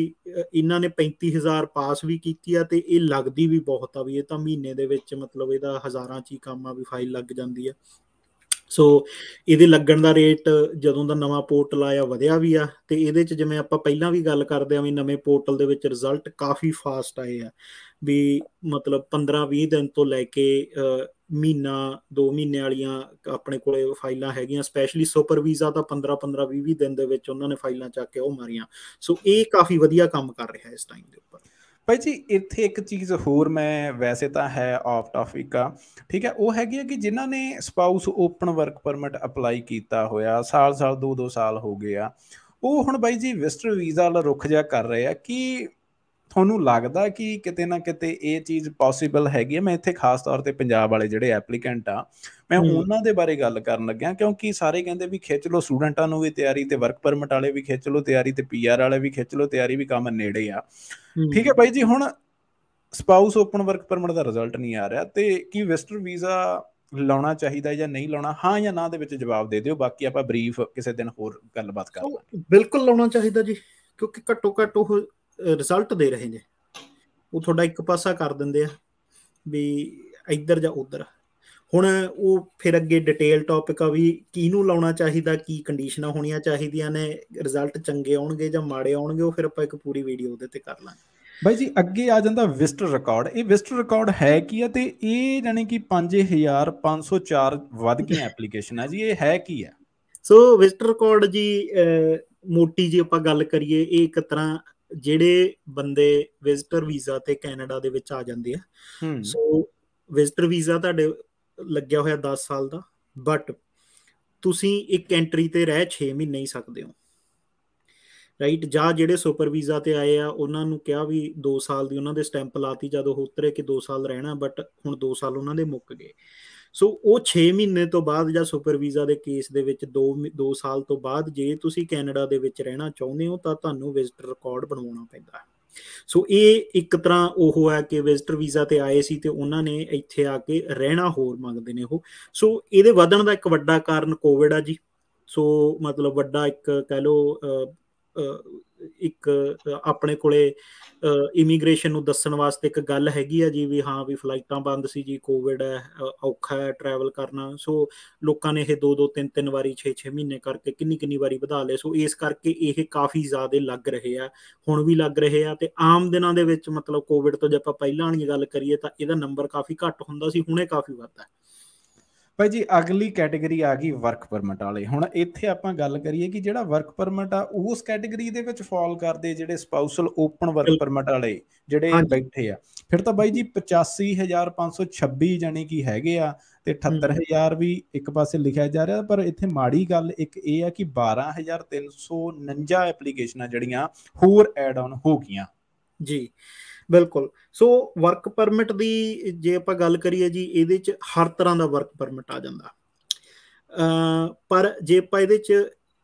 [SPEAKER 2] ਇਹਨਾਂ ਨੇ 35000 ਪਾਸ ਵੀ ਕੀਤੀ ਆ ਤੇ ਇਹ ਲੱਗਦੀ ਵੀ ਬਹੁਤ ਆ ਵੀ ਇਹ ਤਾਂ ਮਹੀਨੇ ਦੇ ਵਿੱਚ ਮਤਲਬ ਇਹਦਾ ਹਜ਼ਾਰਾਂ ਚੀ ਕੰਮ ਆ ਵੀ ਫਾਈਲ ਲੱਗ ਜਾਂਦੀ ਆ ਸੋ ਇਹਦੇ ਲੱਗਣ ਦਾ ਰੇਟ ਜਦੋਂ ਦਾ ਨਵਾਂ ਪੋਰਟਲ ਆਇਆ ਵਧਿਆ ਵੀ ਆ ਤੇ ਇਹਦੇ ਚ ਜਿਵੇਂ ਆਪਾਂ ਪਹਿਲਾਂ ਵੀ ਗੱਲ ਕਰਦੇ ਆ ਵੀ ਨਵੇਂ ਪੋਰਟਲ ਦੇ ਵਿੱਚ ਰਿਜ਼ਲਟ ਕਾਫੀ ਫਾਸਟ ਆਏ ਆ ਵੀ ਮਤਲਬ 15-20 ਦਿਨ ਤੋਂ ਲੈ ਕੇ ਮਹੀਨਾ 2 ਮਹੀਨੇ ਵਾਲੀਆਂ ਆਪਣੇ ਕੋਲੇ ਫਾਈਲਾਂ ਹੈਗੀਆਂ ਸਪੈਸ਼ਲੀ ਸੁਪਰ ਵੀਜ਼ਾ ਤਾਂ 15-15 20-20 ਦਿਨ ਦੇ ਵਿੱਚ ਉਹਨਾਂ ਨੇ ਫਾਈਲਾਂ ਚੱਕ ਕੇ ਉਹ ਮਾਰੀਆਂ ਸੋ ਇਹ ਕਾਫੀ ਵਧੀਆ ਕੰਮ ਕਰ ਰਿਹਾ ਇਸ ਟਾਈਮ ਦੇ ਉੱਪਰ
[SPEAKER 1] ਭਾਈ ਜੀ ਇੱਥੇ ਇੱਕ ਚੀਜ਼ ਹੋਰ ਮੈਂ ਵੈਸੇ ਤਾਂ ਹੈ ਆਫ ਟਾਪਿਕ ਆ ਠੀਕ ਹੈ ਉਹ ਹੈਗੀ ਹੈ ਕਿ ਜਿਨ੍ਹਾਂ ਨੇ spouse open work permit apply ਕੀਤਾ ਹੋਇਆ ਸਾਲ-ਸਾਲ 2-2 ਸਾਲ ਹੋ ਗਏ ਆ ਉਹ ਹੁਣ ਬਾਈ ਜੀ ਵਿਜ਼ਟਰ ਵੀਜ਼ਾ ਵਾਲਾ ਰੁੱਖ ਜਾ ਕਰ ਰਹੇ ਆ ਕਿ ਤੁਹਾਨੂੰ ਲੱਗਦਾ ਕਿ ਕਿਤੇ ਨਾ ਕਿਤੇ ਇਹ ਚੀਜ਼ ਪੋਸੀਬਲ ਹੈਗੀ ਮੈਂ ਇੱਥੇ ਖਾਸ ਤੌਰ ਤੇ ਪੰਜਾਬ ਵਾਲੇ ਜਿਹੜੇ ਐਪਲੀਕੈਂਟ ਆ ਮੈਂ ਉਹਨਾਂ ਦੇ ਬਾਰੇ ਗੱਲ ਕਰਨ ਲੱਗਿਆ ਕਿਉਂਕਿ ਸਾਰੇ ਕਹਿੰਦੇ ਵੀ ਖਿੱਚ ਲਓ ਸਟੂਡੈਂਟਾਂ ਨੂੰ ਵੀ ਤਿਆਰੀ ਤੇ ਵਰਕ ਪਰਮਿਟ ਵਾਲੇ ਵੀ ਖਿੱਚ ਲਓ ਤਿਆਰੀ ਤੇ ਪੀਆਰ ਵਾਲੇ ਵੀ ਖਿੱਚ ਲਓ ਤਿਆਰੀ ਵੀ ਕੰਮ ਨੇੜੇ ਆ ਠੀਕ ਹੈ ਬਾਈ ਜੀ ਹੁਣ ਸਪਾਊਸ ਓਪਨ ਵਰਕ ਪਰਮਿਟ ਦਾ ਰਿਜ਼ਲਟ ਨਹੀਂ ਆ ਰਿਹਾ ਤੇ ਕੀ ਵਿਜ਼ਟਰ ਵੀਜ਼ਾ ਲਾਉਣਾ ਚਾਹੀਦਾ ਜਾਂ ਨਹੀਂ ਲਾਉਣਾ ਹਾਂ ਜਾਂ ਨਾ ਦੇ ਵਿੱਚ ਜਵਾਬ ਦੇ ਦਿਓ ਬਾਕੀ ਆਪਾਂ ਬਰੀਫ
[SPEAKER 2] ਕਿਸੇ ਦਿਨ ਹੋਰ ਗੱਲਬਾਤ ਕਰਾਂਗੇ ਬਿਲਕੁਲ ਲਾਉਣਾ ਚਾਹੀਦਾ ਜੀ ਕਿਉਂਕਿ ਘੱਟੋ ਘੱਟ ਉਹ ਰਿਜ਼ਲਟ ਦੇ ਰਹੇ ਨੇ ਉਹ ਤੁਹਾਡਾ ਇੱਕ ਪਾਸਾ ਕਰ ਦਿੰਦੇ ਆ ਵੀ ਇੱਧਰ ਜਾਂ ਉੱਧਰ ਹੁਣ ਉਹ ਫਿਰ ਅੱਗੇ ਡਿਟੇਲ ਟੌਪਿਕ ਆ ਵੀ ਕਿਹਨੂੰ ਲਾਉਣਾ ਚਾਹੀਦਾ ਕੀ ਕੰਡੀਸ਼ਨਾਂ ਹੋਣੀਆਂ ਚਾਹੀਦੀਆਂ ਨੇ ਰਿਜ਼ਲਟ ਚੰਗੇ ਆਉਣਗੇ ਜਾਂ ਮਾੜੇ ਆਉਣਗੇ ਉਹ ਫਿਰ ਆਪਾਂ ਇੱਕ ਪੂਰੀ ਵੀਡੀਓ ਉਹਦੇ ਤੇ ਕਰ ਲਾਂਗੇ
[SPEAKER 1] ਬਾਈ ਜੀ ਅੱਗੇ ਆ ਜਾਂਦਾ ਵਿਜ਼ਟਰ ਰਿਕਾਰਡ ਇਹ ਵਿਜ਼ਟਰ ਰਿਕਾਰਡ ਹੈ ਕੀ ਆ ਤੇ ਇਹ ਜਾਨੀ ਕਿ 5504 ਵੱਧ ਕੇ ਐਪਲੀਕੇਸ਼ਨ ਆ ਜੀ ਇਹ ਹੈ ਕੀ ਆ ਸੋ
[SPEAKER 2] ਵਿਜ਼ਟਰ ਰਿਕਾਰਡ ਜੀ ਮੋਟੀ ਜੀ ਆਪਾਂ ਗੱਲ ਕਰੀਏ ਇਹ ਇੱਕ ਤਰ੍ਹਾਂ ਜਿਹੜੇ ਬੰਦੇ ਵਿਜ਼ਟਰ ਵੀਜ਼ਾ ਤੇ ਕੈਨੇਡਾ ਦੇ ਵਿੱਚ ਆ ਜਾਂਦੇ ਆ ਸੋ ਵਿਜ਼ਟਰ ਵੀਜ਼ਾ ਤੁਹਾਡੇ ਲੱਗਿਆ ਹੋਇਆ 10 ਸਾਲ ਦਾ ਬਟ ਤੁਸੀਂ ਇੱਕ ਐਂਟਰੀ ਤੇ ਰਹਿ 6 ਮਹੀਨੇ ਹੀ ਸਕਦੇ ਹੋ ਰਾਈਟ ਜਾਂ ਜਿਹੜੇ ਸੁਪਰ ਵੀਜ਼ਾ ਤੇ ਆਏ ਆ ਉਹਨਾਂ ਨੂੰ ਕਿਹਾ ਵੀ 2 ਸਾਲ ਦੀ ਉਹਨਾਂ ਦੇ ਸਟੈਂਪ ਲਾਤੀ ਜਦੋਂ ਉਹ ਉਤਰੇ ਕਿ 2 ਸਾਲ ਰਹਿਣਾ ਬਟ ਹੁਣ 2 ਸਾਲ ਉਹਨਾਂ ਦੇ ਮੁੱਕ ਗਏ ਸੋ ਉਹ 6 ਮਹੀਨੇ ਤੋਂ ਬਾਅਦ ਜਾਂ ਸੁਪਰ ਵੀਜ਼ਾ ਦੇ ਕੇਸ ਦੇ ਵਿੱਚ 2 2 ਸਾਲ ਤੋਂ ਬਾਅਦ ਜੇ ਤੁਸੀਂ ਕੈਨੇਡਾ ਦੇ ਵਿੱਚ ਰਹਿਣਾ ਚਾਹੁੰਦੇ ਹੋ ਤਾਂ ਤੁਹਾਨੂੰ ਵਿਜ਼ਟਰ ਰਿਕਾਰਡ ਬਣਾਉਣਾ ਪੈਂਦਾ ਹੈ ਸੋ ਇਹ ਇੱਕ ਤਰ੍ਹਾਂ ਉਹ ਹੈ ਕਿ ਵਿਜ਼ਟਰ ਵੀਜ਼ਾ ਤੇ ਆਏ ਸੀ ਤੇ ਉਹਨਾਂ ਨੇ ਇੱਥੇ ਆ ਕੇ ਰਹਿਣਾ ਹੋਰ ਮੰਗਦੇ ਨੇ ਉਹ ਸੋ ਇਹਦੇ ਵਧਣ ਦਾ ਇੱਕ ਵੱਡਾ ਕਾਰਨ ਕੋਵਿਡ ਆ ਜੀ ਸੋ ਮਤਲਬ ਵੱਡਾ ਇੱਕ ਕਹਿ ਲੋ ਇੱਕ ਆਪਣੇ ਕੋਲੇ ਇਮੀਗ੍ਰੇਸ਼ਨ ਨੂੰ ਦੱਸਣ ਵਾਸਤੇ ਇੱਕ ਗੱਲ ਹੈਗੀ ਆ ਜੀ ਵੀ ਹਾਂ ਵੀ ਫਲਾਈਟਾਂ ਬੰਦ ਸੀ ਜੀ ਕੋਵਿਡ ਹੈ ਔਖਾ ਹੈ ਟਰੈਵਲ ਕਰਨਾ ਸੋ ਲੋਕਾਂ ਨੇ ਇਹ ਦੋ ਦੋ ਤਿੰਨ ਤਿੰਨ ਵਾਰੀ 6-6 ਮਹੀਨੇ ਕਰਕੇ ਕਿੰਨੀ ਕਿੰਨੀ ਵਾਰੀ ਵਧਾ ਲਏ ਸੋ ਇਸ ਕਰਕੇ ਇਹ ਕਾਫੀ ਜ਼ਿਆਦਾ ਲੱਗ ਰਹੇ ਆ ਹੁਣ ਵੀ ਲੱਗ ਰਹੇ ਆ ਤੇ ਆਮ ਦਿਨਾਂ ਦੇ ਵਿੱਚ ਮਤਲਬ ਕੋਵਿਡ ਤੋਂ ਜੇ ਆਪਾਂ ਪਹਿਲਾਂ ਵਾਲੀ ਗੱਲ ਕਰੀਏ ਤਾਂ ਇਹਦਾ ਨੰਬਰ ਕਾਫੀ ਘੱਟ ਹੁੰਦਾ ਸੀ ਹੁਣੇ ਕਾਫੀ ਵੱਧ ਹੈ ਭਾਈ ਜੀ ਅਗਲੀ ਕੈਟਾਗਰੀ ਆ ਗਈ
[SPEAKER 1] ਵਰਕ ਪਰਮਿਟ ਵਾਲੇ ਹੁਣ ਇੱਥੇ ਆਪਾਂ ਗੱਲ ਕਰੀਏ ਕਿ ਜਿਹੜਾ ਵਰਕ ਪਰਮਿਟ ਆ ਉਸ ਕੈਟਾਗਰੀ ਦੇ ਵਿੱਚ ਫਾਲ ਕਰਦੇ ਜਿਹੜੇ ਸਪਾਊਸਲ ਓਪਨ ਵਰਕ ਪਰਮਿਟ ਵਾਲੇ ਜਿਹੜੇ ਬੈਠੇ ਆ ਫਿਰ ਤਾਂ ਬਾਈ ਜੀ 85526 ਜਾਨੀ ਕਿ ਹੈਗੇ ਆ ਤੇ 78000 ਵੀ ਇੱਕ ਪਾਸੇ ਲਿਖਿਆ ਜਾ ਰਿਹਾ ਪਰ ਇੱਥੇ ਮਾੜੀ ਗੱਲ ਇੱਕ ਇਹ ਆ ਕਿ 12349 ਐਪਲੀਕੇਸ਼ਨਾਂ ਜਿਹੜੀਆਂ ਹੋਰ ਐਡ ਆਨ ਹੋ ਗਈਆਂ
[SPEAKER 2] ਜੀ ਬਿਲਕੁਲ ਸੋ ਵਰਕ ਪਰਮਿਟ ਦੀ ਜੇ ਆਪਾਂ ਗੱਲ ਕਰੀਏ ਜੀ ਇਹਦੇ ਚ ਹਰ ਤਰ੍ਹਾਂ ਦਾ ਵਰਕ ਪਰਮਿਟ ਆ ਜਾਂਦਾ ਪਰ ਜੇ ਆਪਾਂ ਇਹਦੇ ਚ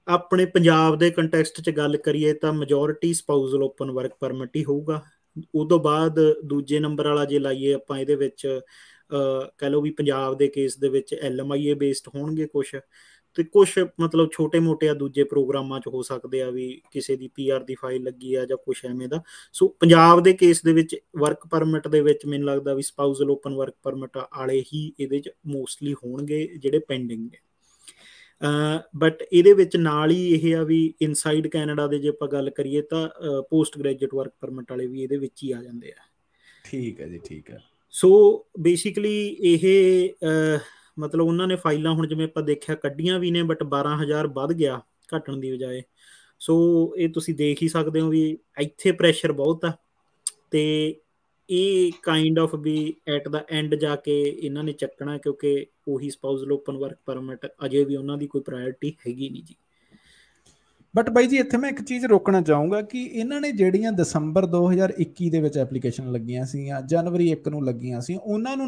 [SPEAKER 2] ਆਪਣੇ ਪੰਜਾਬ ਦੇ ਕੰਟੈਕਸਟ ਚ ਗੱਲ ਕਰੀਏ ਤਾਂ majority spousal open work permit ਹੀ ਹੋਊਗਾ ਉਸ ਤੋਂ ਬਾਅਦ ਦੂਜੇ ਨੰਬਰ ਵਾਲਾ ਜੇ ਲਾਈਏ ਆਪਾਂ ਇਹਦੇ ਵਿੱਚ ਕਹ ਲਓ ਵੀ ਪੰਜਾਬ ਦੇ ਕੇਸ ਦੇ ਵਿੱਚ ਐਲਐਮਆਈਏ ਬੇਸਡ ਹੋਣਗੇ ਕੁਝ ਤੇ ਕੁਝ ਮਤਲਬ ਛੋਟੇ-ਮੋਟੇ ਆ ਦੂਜੇ ਪ੍ਰੋਗਰਾਮਾਂ 'ਚ ਹੋ ਸਕਦੇ ਆ ਵੀ ਕਿਸੇ ਦੀ ਪੀਆਰ ਦੀ ਫਾਈਲ ਲੱਗੀ ਆ ਜਾਂ ਕੁਝ ਐਵੇਂ ਦਾ ਸੋ ਪੰਜਾਬ ਦੇ ਕੇਸ ਦੇ ਵਿੱਚ ਵਰਕ ਪਰਮਿਟ ਦੇ ਵਿੱਚ ਮੈਨੂੰ ਲੱਗਦਾ ਵੀ ਸਪਾਊਸਲ ਓਪਨ ਵਰਕ ਪਰਮਿਟ ਵਾਲੇ ਹੀ ਇਹਦੇ 'ਚ ਮੋਸਟਲੀ ਹੋਣਗੇ ਜਿਹੜੇ ਪੈਂਡਿੰਗ ਨੇ ਬਟ ਇਹਦੇ ਵਿੱਚ ਨਾਲ ਹੀ ਇਹ ਆ ਵੀ ਇਨਸਾਈਡ ਕੈਨੇਡਾ ਦੇ ਜੇ ਆਪਾਂ ਗੱਲ ਕਰੀਏ ਤਾਂ ਪੋਸਟ ਗ੍ਰੈਜੂਏਟ ਵਰਕ ਪਰਮਿਟ ਵਾਲੇ ਵੀ ਇਹਦੇ ਵਿੱਚ ਹੀ ਆ ਜਾਂਦੇ ਆ ਠੀਕ ਹੈ ਜੀ ਠੀਕ ਹੈ ਸੋ ਬੇਸਿਕਲੀ ਇਹ ਮਤਲਬ ਉਹਨਾਂ ਨੇ ਫਾਈਲਾਂ ਹੁਣ ਜਿਵੇਂ ਆਪਾਂ ਦੇਖਿਆ ਕੱਢੀਆਂ ਵੀ ਨੇ ਬਟ 12000 ਵੱਧ ਗਿਆ ਘਟਣ ਦੀ ਬਜਾਏ ਸੋ ਇਹ ਤੁਸੀਂ ਦੇਖ ਹੀ ਸਕਦੇ ਹੋ ਵੀ ਇੱਥੇ ਪ੍ਰੈਸ਼ਰ ਬਹੁਤ ਆ ਤੇ ਇਹ ਕਾਈਂਡ ਆਫ ਵੀ ਐਟ ਦਾ ਐਂਡ ਜਾ ਕੇ ਇਹਨਾਂ ਨੇ ਚੱਕਣਾ ਕਿਉਂਕਿ ਉਹੀ ਸਪਾਊਸਲ ਓਪਨ ਵਰਕ ਪਰਮਿਟ ਅਜੇ ਵੀ ਉਹਨਾਂ ਦੀ ਕੋਈ ਪ੍ਰਾਇੋਰਟੀ ਹੈਗੀ ਨਹੀਂ ਜੀ
[SPEAKER 1] ਬਟ ਬਾਈ ਜੀ ਇੱਥੇ ਮੈਂ ਇੱਕ ਚੀਜ਼ ਰੋਕਣਾ ਚਾਹੂੰਗਾ ਕਿ ਇਹਨਾਂ ਨੇ ਜਿਹੜੀਆਂ ਦਸੰਬਰ 2021 ਦੇ ਵਿੱਚ ਐਪਲੀਕੇਸ਼ਨ ਲੱਗੀਆਂ ਜਾਂ ਜਨਵਰੀ 1 ਨੂੰ ਲੱਗੀਆਂ ਸੀ ਉਹਨਾਂ ਨੂੰ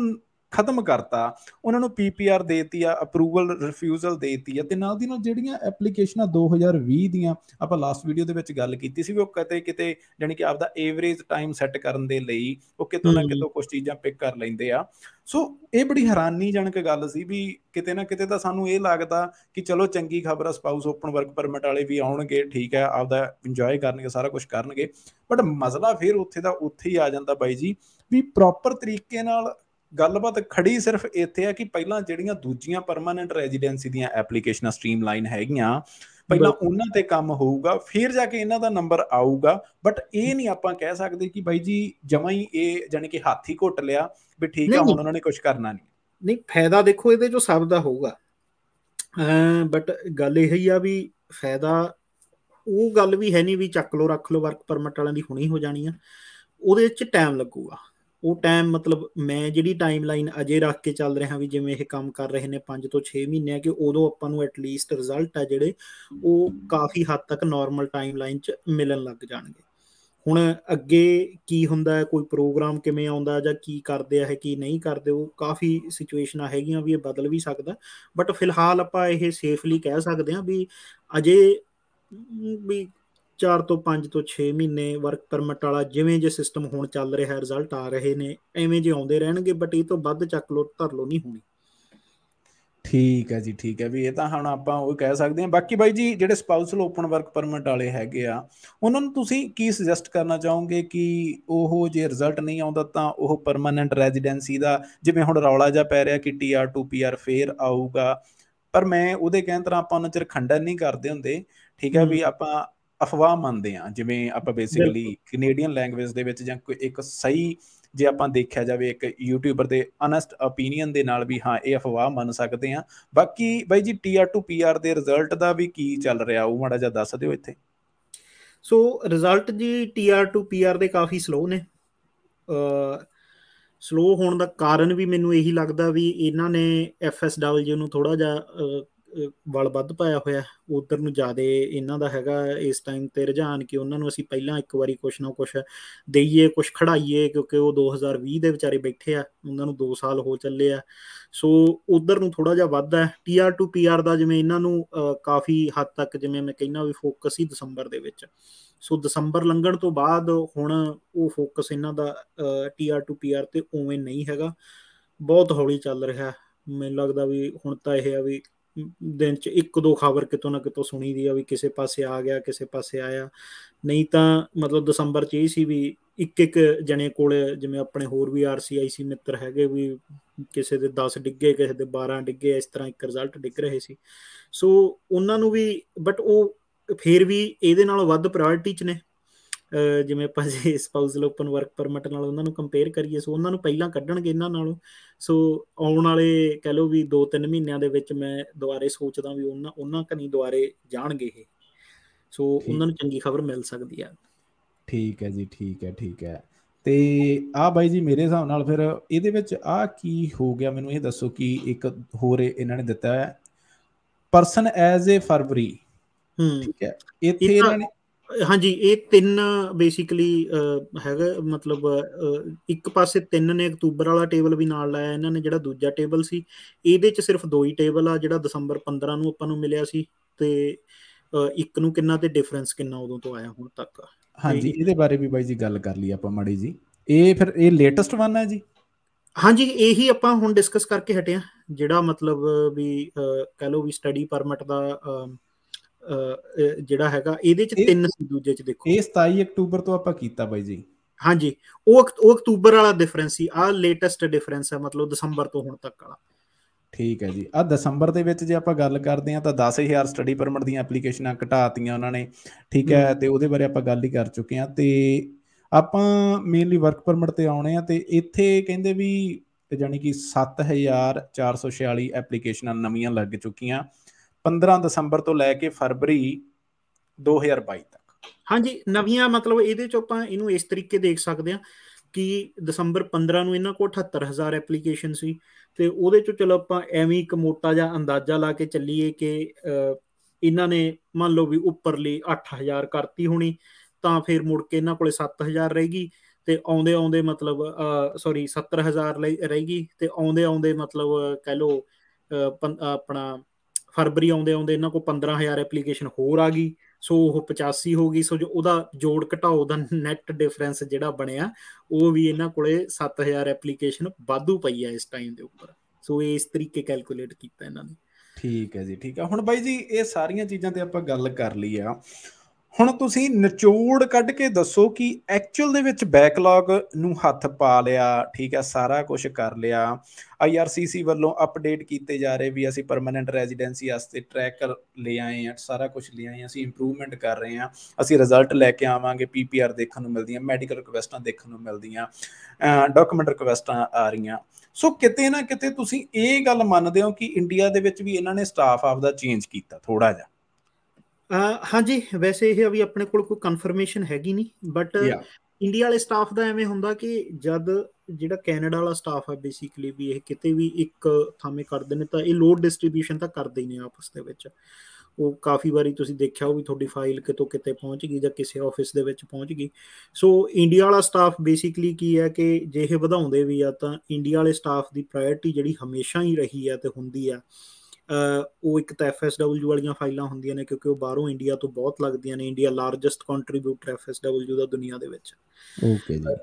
[SPEAKER 1] ਖਤਮ ਕਰਤਾ ਉਹਨਾਂ ਨੂੰ ਪੀਪੀਆਰ ਦੇਤੀ ਆ ਅਪਰੂਵਲ ਰਿਫਿਊਜ਼ਲ ਦੇਤੀ ਆ ਤੇ ਨਾਲ ਦੀ ਨਾਲ ਜਿਹੜੀਆਂ ਐਪਲੀਕੇਸ਼ਨਾਂ 2020 ਦੀਆਂ ਆਪਾਂ ਲਾਸਟ ਵੀਡੀਓ ਦੇ ਵਿੱਚ ਗੱਲ ਕੀਤੀ ਸੀ ਵੀ ਉਹ ਕਿਤੇ ਕਿਤੇ ਜਾਨੀ ਕਿ ਆਪਦਾ ਐਵਰੇਜ ਟਾਈਮ ਸੈੱਟ ਕਰਨ ਦੇ ਲਈ ਉਹ ਕਿਤੋਂ ਨਾ ਕਿਤੋਂ ਕੁਝ ਚੀਜ਼ਾਂ ਪਿਕ ਕਰ ਲੈਂਦੇ ਆ ਸੋ ਇਹ ਬੜੀ ਹੈਰਾਨੀਜਨਕ ਗੱਲ ਸੀ ਵੀ ਕਿਤੇ ਨਾ ਕਿਤੇ ਤਾਂ ਸਾਨੂੰ ਇਹ ਲੱਗਦਾ ਕਿ ਚਲੋ ਚੰਗੀ ਖਬਰ ਆ ਸਪਾਊਸ ਓਪਨ ਵਰਕ ਪਰਮਿਟ ਵਾਲੇ ਵੀ ਆਉਣਗੇ ਠੀਕ ਹੈ ਆਪਦਾ ਇੰਜੋਏ ਕਰਨਗੇ ਸਾਰਾ ਕੁਝ ਕਰਨਗੇ ਬਟ ਮਸਲਾ ਫਿਰ ਉੱਥੇ ਦਾ ਉੱਥੇ ਹੀ ਆ ਜਾਂਦਾ ਬਾਈ ਜੀ ਵੀ ਪ੍ਰੋਪਰ ਤਰੀਕੇ ਨਾਲ ਗੱਲਬਾਤ ਖੜੀ ਸਿਰਫ ਇੱਥੇ ਆ ਕਿ ਪਹਿਲਾਂ ਜਿਹੜੀਆਂ ਦੂਜੀਆਂ ਪਰਮਨੈਂਟ ਰੈਜ਼ੀਡੈਂਸੀ ਦੀਆਂ ਐਪਲੀਕੇਸ਼ਨਾਂ ਸਟ੍ਰੀਮਲਾਈਨ ਹੈਗੀਆਂ ਪਹਿਲਾਂ ਉਹਨਾਂ ਤੇ ਕੰਮ ਹੋਊਗਾ ਫਿਰ ਜਾ ਕੇ ਇਹਨਾਂ ਦਾ ਨੰਬਰ ਆਊਗਾ ਬਟ ਇਹ ਨਹੀਂ ਆਪਾਂ ਕਹਿ ਸਕਦੇ ਕਿ ਬਾਈ ਜੀ ਜਮਾਂ ਹੀ ਇਹ ਜਾਨੀ ਕਿ ਹਾਥੀ ਘੁੱਟ ਲਿਆ ਵੀ ਠੀਕ ਆ ਹੁਣ ਉਹਨਾਂ ਨੇ ਕੁਝ ਕਰਨਾ ਨਹੀਂ
[SPEAKER 2] ਨਹੀਂ ਫਾਇਦਾ ਦੇਖੋ ਇਹਦੇ ਜੋ ਸਭ ਦਾ ਹੋਊਗਾ ਬਟ ਗੱਲ ਇਹ ਹੀ ਆ ਵੀ ਫਾਇਦਾ ਉਹ ਗੱਲ ਵੀ ਹੈ ਨਹੀਂ ਵੀ ਚੱਕ ਲੋ ਰੱਖ ਲੋ ਵਰਕ ਪਰਮਿਟ ਵਾਲਿਆਂ ਦੀ ਹੁਣੀ ਹੋ ਜਾਣੀ ਆ ਉਹਦੇ ਵਿੱਚ ਟਾਈਮ ਲੱਗੂਗਾ ਉਹ ਟਾਈਮ ਮਤਲਬ ਮੈਂ ਜਿਹੜੀ ਟਾਈਮਲਾਈਨ ਅਜੇ ਰੱਖ ਕੇ ਚੱਲ ਰਿਹਾ ਵੀ ਜਿਵੇਂ ਇਹ ਕੰਮ ਕਰ ਰਹੇ ਨੇ 5 ਤੋਂ 6 ਮਹੀਨੇ ਆ ਕਿ ਉਦੋਂ ਆਪਾਂ ਨੂੰ ਐਟ ਲੀਸਟ ਰਿਜ਼ਲਟ ਆ ਜਿਹੜੇ ਉਹ ਕਾਫੀ ਹੱਦ ਤੱਕ ਨਾਰਮਲ ਟਾਈਮਲਾਈਨ 'ਚ ਮਿਲਣ ਲੱਗ ਜਾਣਗੇ ਹੁਣ ਅੱਗੇ ਕੀ ਹੁੰਦਾ ਹੈ ਕੋਈ ਪ੍ਰੋਗਰਾਮ ਕਿਵੇਂ ਆਉਂਦਾ ਜਾਂ ਕੀ ਕਰਦੇ ਆ ਹੈ ਕੀ ਨਹੀਂ ਕਰਦੇ ਉਹ ਕਾਫੀ ਸਿਚੁਏਸ਼ਨਾਂ ਹੈਗੀਆਂ ਵੀ ਇਹ ਬਦਲ ਵੀ ਸਕਦਾ ਬਟ ਫਿਲਹਾਲ ਆਪਾਂ ਇਹ ਸੇਫਲੀ ਕਹਿ ਸਕਦੇ ਹਾਂ ਵੀ ਅਜੇ ਵੀ 4 ਤੋਂ 5 ਤੋਂ 6 ਮਹੀਨੇ ਵਰਕ ਪਰਮਿਟ ਵਾਲਾ ਜਿਵੇਂ ਜੇ ਸਿਸਟਮ ਹੁਣ ਚੱਲ ਰਿਹਾ ਰਿਜ਼ਲਟ ਆ ਰਹੇ ਨੇ ਐਵੇਂ ਜੇ ਆਉਂਦੇ ਰਹਿਣਗੇ ਬਟ ਇਹ ਤੋਂ ਵੱਧ ਚੱਕ ਲੋ ਧਰ ਲੋ ਨਹੀਂ ਹੋਣੀ
[SPEAKER 1] ਠੀਕ ਹੈ ਜੀ ਠੀਕ
[SPEAKER 2] ਹੈ ਵੀ ਇਹ ਤਾਂ ਹੁਣ ਆਪਾਂ ਉਹ ਕਹਿ ਸਕਦੇ ਹਾਂ ਬਾਕੀ ਬਾਈ
[SPEAKER 1] ਜੀ ਜਿਹੜੇ ਸਪਾਊਸਲ ਓਪਨ ਵਰਕ ਪਰਮਿਟ ਵਾਲੇ ਹੈਗੇ ਆ ਉਹਨਾਂ ਨੂੰ ਤੁਸੀਂ ਕੀ ਸੁਜੈਸਟ ਕਰਨਾ ਚਾਹੋਗੇ ਕਿ ਉਹ ਜੇ ਰਿਜ਼ਲਟ ਨਹੀਂ ਆਉਂਦਾ ਤਾਂ ਉਹ ਪਰਮਨੈਂਟ ਰੈਜ਼ੀਡੈਂਸੀ ਦਾ ਜਿਵੇਂ ਹੁਣ ਰੌਲਾ ਜਾ ਪੈ ਰਿਹਾ ਕਿ ਟੀਆਰ 2 ਪੀਆਰ ਫੇਰ ਆਊਗਾ ਪਰ ਮੈਂ ਉਹਦੇ ਕਹਿਣ ਤਰ੍ਹਾਂ ਆਪਾਂ ਉਹਨਾਂ ਚਿਰ ਖੰਡਨ ਨਹੀਂ ਕਰਦੇ ਹੁੰਦੇ ਠੀਕ ਹੈ ਵੀ ਆਪਾਂ ਅਫਵਾਹ ਮੰਨਦੇ ਆ ਜਿਵੇਂ ਆਪਾਂ ਬੇਸਿਕਲੀ ਕੈਨੇਡੀਅਨ ਲੈਂਗੁਏਜ ਦੇ ਵਿੱਚ ਜਾਂ ਕੋਈ ਇੱਕ ਸਹੀ ਜੇ ਆਪਾਂ ਦੇਖਿਆ ਜਾਵੇ ਇੱਕ ਯੂਟਿਊਬਰ ਦੇ ਅਨੈਸਟ opinion ਦੇ ਨਾਲ ਵੀ ਹਾਂ ਇਹ ਅਫਵਾਹ ਮੰਨ ਸਕਦੇ ਆ ਬਾਕੀ ਬਾਈ ਜੀ ਟੀਆਰ ਟੂ ਪੀਆਰ ਦੇ ਰਿਜ਼ਲਟ ਦਾ ਵੀ ਕੀ ਚੱਲ ਰਿਹਾ ਉਹ ਮਾੜਾ ਜਿਹਾ ਦੱਸ ਦਿਓ ਇੱਥੇ
[SPEAKER 2] ਸੋ ਰਿਜ਼ਲਟ ਜੀ ਟੀਆਰ ਟੂ ਪੀਆਰ ਦੇ ਕਾਫੀ ਸਲੋ ਨੇ ਸਲੋ ਹੋਣ ਦਾ ਕਾਰਨ ਵੀ ਮੈਨੂੰ ਇਹੀ ਲੱਗਦਾ ਵੀ ਇਹਨਾਂ ਨੇ ਐਫਐਸਡਬਲਯੂ ਨੂੰ ਥੋੜਾ ਜਿਹਾ ਵੱਲ ਵੱਧ ਪਾਇਆ ਹੋਇਆ ਉਧਰ ਨੂੰ ਜ਼ਿਆਦਾ ਇਹਨਾਂ ਦਾ ਹੈਗਾ ਇਸ ਟਾਈਮ ਤੇ ਰੁਝਾਨ ਕਿ ਉਹਨਾਂ ਨੂੰ ਅਸੀਂ ਪਹਿਲਾਂ ਇੱਕ ਵਾਰੀ ਕੁਛ ਨਾ ਕੁਛ ਦੇਈਏ ਕੁਛ ਖੜਾਈਏ ਕਿਉਂਕਿ ਉਹ 2020 ਦੇ ਵਿਚਾਰੇ ਬੈਠੇ ਆ ਉਹਨਾਂ ਨੂੰ 2 ਸਾਲ ਹੋ ਚੱਲੇ ਆ ਸੋ ਉਧਰ ਨੂੰ ਥੋੜਾ ਜਿਹਾ ਵੱਧ ਹੈ ਟੀਆਰ ਟੂ ਪੀਆਰ ਦਾ ਜਿਵੇਂ ਇਹਨਾਂ ਨੂੰ ਕਾਫੀ ਹੱਦ ਤੱਕ ਜਿਵੇਂ ਮੈਂ ਕਹਿੰਨਾ ਵੀ ਫੋਕਸ ਹੀ ਦਸੰਬਰ ਦੇ ਵਿੱਚ ਸੋ ਦਸੰਬਰ ਲੰਘਣ ਤੋਂ ਬਾਅਦ ਹੁਣ ਉਹ ਫੋਕਸ ਇਹਨਾਂ ਦਾ ਟੀਆਰ ਟੂ ਪੀਆਰ ਤੇ ਉਵੇਂ ਨਹੀਂ ਹੈਗਾ ਬਹੁਤ ਹੌਲੀ ਚੱਲ ਰਿਹਾ ਮੈਨੂੰ ਲੱਗਦਾ ਵੀ ਹੁਣ ਤਾਂ ਇਹ ਆ ਵੀ ਦਿਨ 'ਚ ਇੱਕ ਦੋ ਖਬਰ ਕਿਤੋਂ ਨਾ ਕਿਤੋਂ ਸੁਣੀ ਦੀ ਆ ਵੀ ਕਿਸੇ ਪਾਸੇ ਆ ਗਿਆ ਕਿਸੇ ਪਾਸੇ ਆਇਆ ਨਹੀਂ ਤਾਂ ਮਤਲਬ ਦਸੰਬਰ 'ਚ ਇਹ ਸੀ ਵੀ ਇੱਕ ਇੱਕ ਜਣੇ ਕੋਲ ਜਿਵੇਂ ਆਪਣੇ ਹੋਰ ਵੀ ਆਰਸੀਆਈਸੀ ਮਿੱਤਰ ਹੈਗੇ ਵੀ ਕਿਸੇ ਦੇ 10 ਡਿੱਗੇ ਕਿਸੇ ਦੇ 12 ਡਿੱਗੇ ਇਸ ਤਰ੍ਹਾਂ ਇੱਕ ਰਿਜ਼ਲਟ ਡਿੱਗ ਰਹੇ ਸੀ ਸੋ ਉਹਨਾਂ ਨੂੰ ਵੀ ਬਟ ਉਹ ਫੇਰ ਵੀ ਇਹਦੇ ਨਾਲੋਂ ਵੱਧ ਪ੍ਰਾਇੋਰਟੀ 'ਚ ਨੇ ਜਿਵੇਂ ਆਪਾਂ ਜੇ ਸਪਾਊਸਲ ਓਪਨ ਵਰਕ ਪਰਮਿਟ ਨਾਲ ਉਹਨਾਂ ਨੂੰ ਕੰਪੇਅਰ ਕਰੀਏ ਸੋ ਉਹਨਾਂ ਨੂੰ ਪਹਿਲਾਂ ਕੱਢਣਗੇ ਇਹਨਾਂ ਨਾਲੋਂ ਸੋ ਆਉਣ ਵਾਲੇ ਕਹਿ ਲਓ ਵੀ 2-3 ਮਹੀਨਿਆਂ ਦੇ ਵਿੱਚ ਮੈਂ ਦੁਬਾਰੇ ਸੋਚਦਾ ਵੀ ਉਹਨਾਂ ਉਹਨਾਂ ਕਨੀ ਦੁਬਾਰੇ ਜਾਣਗੇ ਇਹ ਸੋ ਉਹਨਾਂ ਨੂੰ ਚੰਗੀ ਖਬਰ ਮਿਲ ਸਕਦੀ ਆ
[SPEAKER 1] ਠੀਕ ਹੈ ਜੀ ਠੀਕ ਹੈ ਠੀਕ ਹੈ ਤੇ ਆ ਬਾਈ ਜੀ ਮੇਰੇ ਹਿਸਾਬ ਨਾਲ ਫਿਰ ਇਹਦੇ ਵਿੱਚ ਆ ਕੀ ਹੋ ਗਿਆ ਮੈਨੂੰ ਇਹ ਦੱਸੋ ਕਿ ਇੱਕ ਹੋਰ ਇਹਨਾਂ ਨੇ ਦਿੱਤਾ ਹੈ ਪਰਸਨ ਐਜ਼ ਅ ਫਰਵਰੀ ਠੀਕ ਹੈ ਇੱਥੇ ਇਹਨਾਂ ਨੇ
[SPEAKER 2] ਹਾਂਜੀ ਇਹ ਤਿੰਨ ਬੇਸਿਕਲੀ ਹੈਗਾ ਮਤਲਬ ਇੱਕ ਪਾਸੇ ਤਿੰਨ ਨੇ ਅਕਤੂਬਰ ਵਾਲਾ ਟੇਬਲ ਵੀ ਨਾਲ ਲਾਇਆ ਇਹਨਾਂ ਨੇ ਜਿਹੜਾ ਦੂਜਾ ਟੇਬਲ ਸੀ ਇਹਦੇ ਚ ਸਿਰਫ ਦੋ ਹੀ ਟੇਬਲ ਆ ਜਿਹੜਾ ਦਸੰਬਰ 15 ਨੂੰ ਆਪਾਂ ਨੂੰ ਮਿਲਿਆ ਸੀ ਤੇ ਇੱਕ ਨੂੰ ਕਿੰਨਾ ਤੇ ਡਿਫਰੈਂਸ ਕਿੰਨਾ ਉਦੋਂ ਤੋਂ ਆਇਆ ਹੁਣ ਤੱਕ ਹਾਂਜੀ
[SPEAKER 1] ਇਹਦੇ ਬਾਰੇ ਵੀ ਬਾਈ ਜੀ ਗੱਲ ਕਰ
[SPEAKER 2] ਲਈ ਆਪਾਂ ਮਾੜੀ ਜੀ ਇਹ ਫਿਰ ਇਹ ਲੇਟੈਸਟ ਵਨ ਹੈ ਜੀ ਹਾਂਜੀ ਇਹੀ ਆਪਾਂ ਹੁਣ ਡਿਸਕਸ ਕਰਕੇ ਹਟਿਆ ਜਿਹੜਾ ਮਤਲਬ ਵੀ ਕਹ ਲਓ ਵੀ ਸਟੱਡੀ ਪਰਮਿਟ ਦਾ ਜਿਹੜਾ ਹੈਗਾ ਇਹਦੇ ਚ ਤਿੰਨ ਸੀ ਦੂਜੇ ਚ ਦੇਖੋ ਇਹ 27 ਅਕਤੂਬਰ ਤੋਂ ਆਪਾਂ ਕੀਤਾ ਬਾਈ ਜੀ ਹਾਂਜੀ ਉਹ ਉਹ ਅਕਤੂਬਰ ਵਾਲਾ ਡਿਫਰੈਂਸ ਸੀ ਆ ਲੇਟੈਸਟ ਡਿਫਰੈਂਸ ਹੈ ਮਤਲਬ ਦਸੰਬਰ ਤੋਂ ਹੁਣ ਤੱਕ ਵਾਲਾ
[SPEAKER 1] ਠੀਕ ਹੈ ਜੀ ਆ ਦਸੰਬਰ ਦੇ ਵਿੱਚ ਜੇ ਆਪਾਂ ਗੱਲ ਕਰਦੇ ਆ ਤਾਂ 10000 ਸਟੱਡੀ ਪਰਮਿਟ ਦੀਆਂ ਐਪਲੀਕੇਸ਼ਨਾਂ ਘਟਾਤੀਆਂ ਉਹਨਾਂ ਨੇ ਠੀਕ ਹੈ ਤੇ ਉਹਦੇ ਬਾਰੇ ਆਪਾਂ ਗੱਲ ਹੀ ਕਰ ਚੁੱਕੇ ਆ ਤੇ ਆਪਾਂ ਮੇਨਲੀ ਵਰਕ ਪਰਮਿਟ ਤੇ ਆਉਣੇ ਆ ਤੇ ਇੱਥੇ ਕਹਿੰਦੇ ਵੀ ਯਾਨੀ ਕਿ 7446 ਐਪਲੀਕੇਸ਼ਨਾਂ ਨਵੀਆਂ ਲੱਗ ਚੁੱਕੀਆਂ 15 ਦਸੰਬਰ ਤੋਂ ਲੈ ਕੇ
[SPEAKER 2] ਫਰਵਰੀ 2022 ਤੱਕ ਹਾਂਜੀ ਨਵੀਆਂ ਮਤਲਬ ਇਹਦੇ ਚ ਆਪਾਂ ਇਹਨੂੰ ਇਸ ਤਰੀਕੇ ਦੇਖ ਸਕਦੇ ਆ ਕਿ ਦਸੰਬਰ 15 ਨੂੰ ਇਹਨਾਂ ਕੋਲ 78000 ਐਪਲੀਕੇਸ਼ਨ ਸੀ ਤੇ ਉਹਦੇ ਚੋਂ ਚਲੋ ਆਪਾਂ ਐਵੇਂ ਇੱਕ ਮੋਟਾ ਜਿਹਾ ਅੰਦਾਜ਼ਾ ਲਾ ਕੇ ਚੱਲੀਏ ਕਿ ਇਹਨਾਂ ਨੇ ਮੰਨ ਲਓ ਵੀ ਉੱਪਰਲੀ 8000 ਕਰਤੀ ਹੋਣੀ ਤਾਂ ਫਿਰ ਮੁੜ ਕੇ ਇਹਨਾਂ ਕੋਲੇ 7000 ਰਹੇਗੀ ਤੇ ਆਉਂਦੇ ਆਉਂਦੇ ਮਤਲਬ ਸੌਰੀ 70000 ਲਈ ਰਹੇਗੀ ਤੇ ਆਉਂਦੇ ਆਉਂਦੇ ਮਤਲਬ ਕਹਿ ਲਓ ਆਪਣਾ ਫਰਵਰੀ ਆਉਂਦੇ ਆਉਂਦੇ ਇਹਨਾਂ ਕੋ 15000 ਐਪਲੀਕੇਸ਼ਨ ਹੋਰ ਆ ਗਈ ਸੋ ਉਹ 85 ਹੋ ਗਈ ਸੋ ਜੋ ਉਹਦਾ ਜੋੜ ਘਟਾਓ ਦਾ ਨੈਟ ਡਿਫਰੈਂਸ ਜਿਹੜਾ ਬਣਿਆ ਉਹ ਵੀ ਇਹਨਾਂ ਕੋਲੇ 7000 ਐਪਲੀਕੇਸ਼ਨ ਵਾਧੂ ਪਈ ਆ ਇਸ ਟਾਈਮ ਦੇ ਉੱਪਰ ਸੋ ਇਹ ਇਸ ਤਰੀਕੇ ਕੈਲਕੂਲੇਟ ਕੀਤਾ ਇਹਨਾਂ ਨੇ
[SPEAKER 1] ਠੀਕ ਹੈ ਜੀ ਠੀਕ
[SPEAKER 2] ਹੈ ਹੁਣ ਬਾਈ ਜੀ ਇਹ ਸਾਰੀਆਂ ਚੀਜ਼ਾਂ ਤੇ
[SPEAKER 1] ਆਪਾਂ ਗੱਲ ਕਰ ਲਈ ਆ ਹੁਣ ਤੁਸੀਂ ਨਿਚੋੜ ਕੱਢ ਕੇ ਦੱਸੋ ਕਿ ਐਕਚੁਅਲ ਦੇ ਵਿੱਚ ਬੈਕਲੌਗ ਨੂੰ ਹੱਥ ਪਾ ਲਿਆ ਠੀਕ ਹੈ ਸਾਰਾ ਕੁਝ ਕਰ ਲਿਆ ਆਈਆਰਸੀਸੀ ਵੱਲੋਂ ਅਪਡੇਟ ਕੀਤੇ ਜਾ ਰਹੇ ਵੀ ਅਸੀਂ ਪਰਮਨੈਂਟ ਰੈਜ਼ੀਡੈਂਸੀ ਵਾਸਤੇ ਟਰੈਕਰ ਲੈ ਆਏ ਆ ਸਾਰਾ ਕੁਝ ਲੈ ਆਏ ਅਸੀਂ ਇੰਪਰੂਵਮੈਂਟ ਕਰ ਰਹੇ ਆ ਅਸੀਂ ਰਿਜ਼ਲਟ ਲੈ ਕੇ ਆਵਾਂਗੇ ਪੀਪੀਆਰ ਦੇਖਣ ਨੂੰ ਮਿਲਦੀਆਂ ਮੈਡੀਕਲ ਰਿਕਵੈਸਟਾਂ ਦੇਖਣ ਨੂੰ ਮਿਲਦੀਆਂ ਡਾਕੂਮੈਂਟ ਰਿਕਵੈਸਟਾਂ ਆ ਰਹੀਆਂ ਸੋ ਕਿਤੇ ਨਾ ਕਿਤੇ ਤੁਸੀਂ ਇਹ ਗੱਲ ਮੰਨਦੇ ਹੋ ਕਿ ਇੰਡੀਆ ਦੇ ਵਿੱਚ ਵੀ ਇਹਨਾਂ ਨੇ ਸਟਾਫ ਆਪ ਦਾ ਚੇਂਜ ਕੀਤਾ ਥੋੜਾ ਜਿਹਾ
[SPEAKER 2] ਹਾਂਜੀ ਵੈਸੇ ਇਹ ਵੀ ਆਪਣੇ ਕੋਲ ਕੋਈ ਕਨਫਰਮੇਸ਼ਨ ਹੈਗੀ ਨਹੀਂ ਬਟ ਇੰਡੀਆ ਵਾਲੇ ਸਟਾਫ ਦਾ ਐਵੇਂ ਹੁੰਦਾ ਕਿ ਜਦ ਜਿਹੜਾ ਕੈਨੇਡਾ ਵਾਲਾ ਸਟਾਫ ਹੈ ਬੇਸਿਕਲੀ ਵੀ ਇਹ ਕਿਤੇ ਵੀ ਇੱਕ ਥਾਵੇਂ ਕਰਦੇ ਨੇ ਤਾਂ ਇਹ ਲੋਡ ਡਿਸਟ੍ਰੀਬਿਊਸ਼ਨ ਤਾਂ ਕਰਦੇ ਹੀ ਨੇ ਆਪਸ ਦੇ ਵਿੱਚ ਉਹ ਕਾਫੀ ਵਾਰੀ ਤੁਸੀਂ ਦੇਖਿਆ ਉਹ ਵੀ ਤੁਹਾਡੀ ਫਾਈਲ ਕਿਤੋਂ ਕਿਤੇ ਪਹੁੰਚ ਗਈ ਜਾਂ ਕਿਸੇ ਆਫਿਸ ਦੇ ਵਿੱਚ ਪਹੁੰਚ ਗਈ ਸੋ ਇੰਡੀਆ ਵਾਲਾ ਸਟਾਫ ਬੇਸਿਕਲੀ ਕੀ ਹੈ ਕਿ ਜੇ ਇਹ ਵਧਾਉਂਦੇ ਵੀ ਆ ਤਾਂ ਇੰਡੀਆ ਵਾਲੇ ਸਟਾਫ ਦੀ ਪ੍ਰਾਇੋਰਟੀ ਜਿਹੜੀ ਹਮੇਸ਼ਾ ਹੀ ਰਹੀ ਆ ਤੇ ਹੁੰਦੀ ਆ ਉਹ ਇੱਕ ਤਾਂ FSW ਵਾਲੀਆਂ ਫਾਈਲਾਂ ਹੁੰਦੀਆਂ ਨੇ ਕਿਉਂਕਿ ਉਹ ਬਾਹਰੋਂ ਇੰਡੀਆ ਤੋਂ ਬਹੁਤ ਲੱਗਦੀਆਂ ਨੇ ਇੰਡੀਆ ਲਾਰਜੈਸਟ ਕੰਟਰੀਬਿਊਟਰ FSW ਦਾ ਦੁਨੀਆ ਦੇ ਵਿੱਚ ਓਕੇ ਜੀ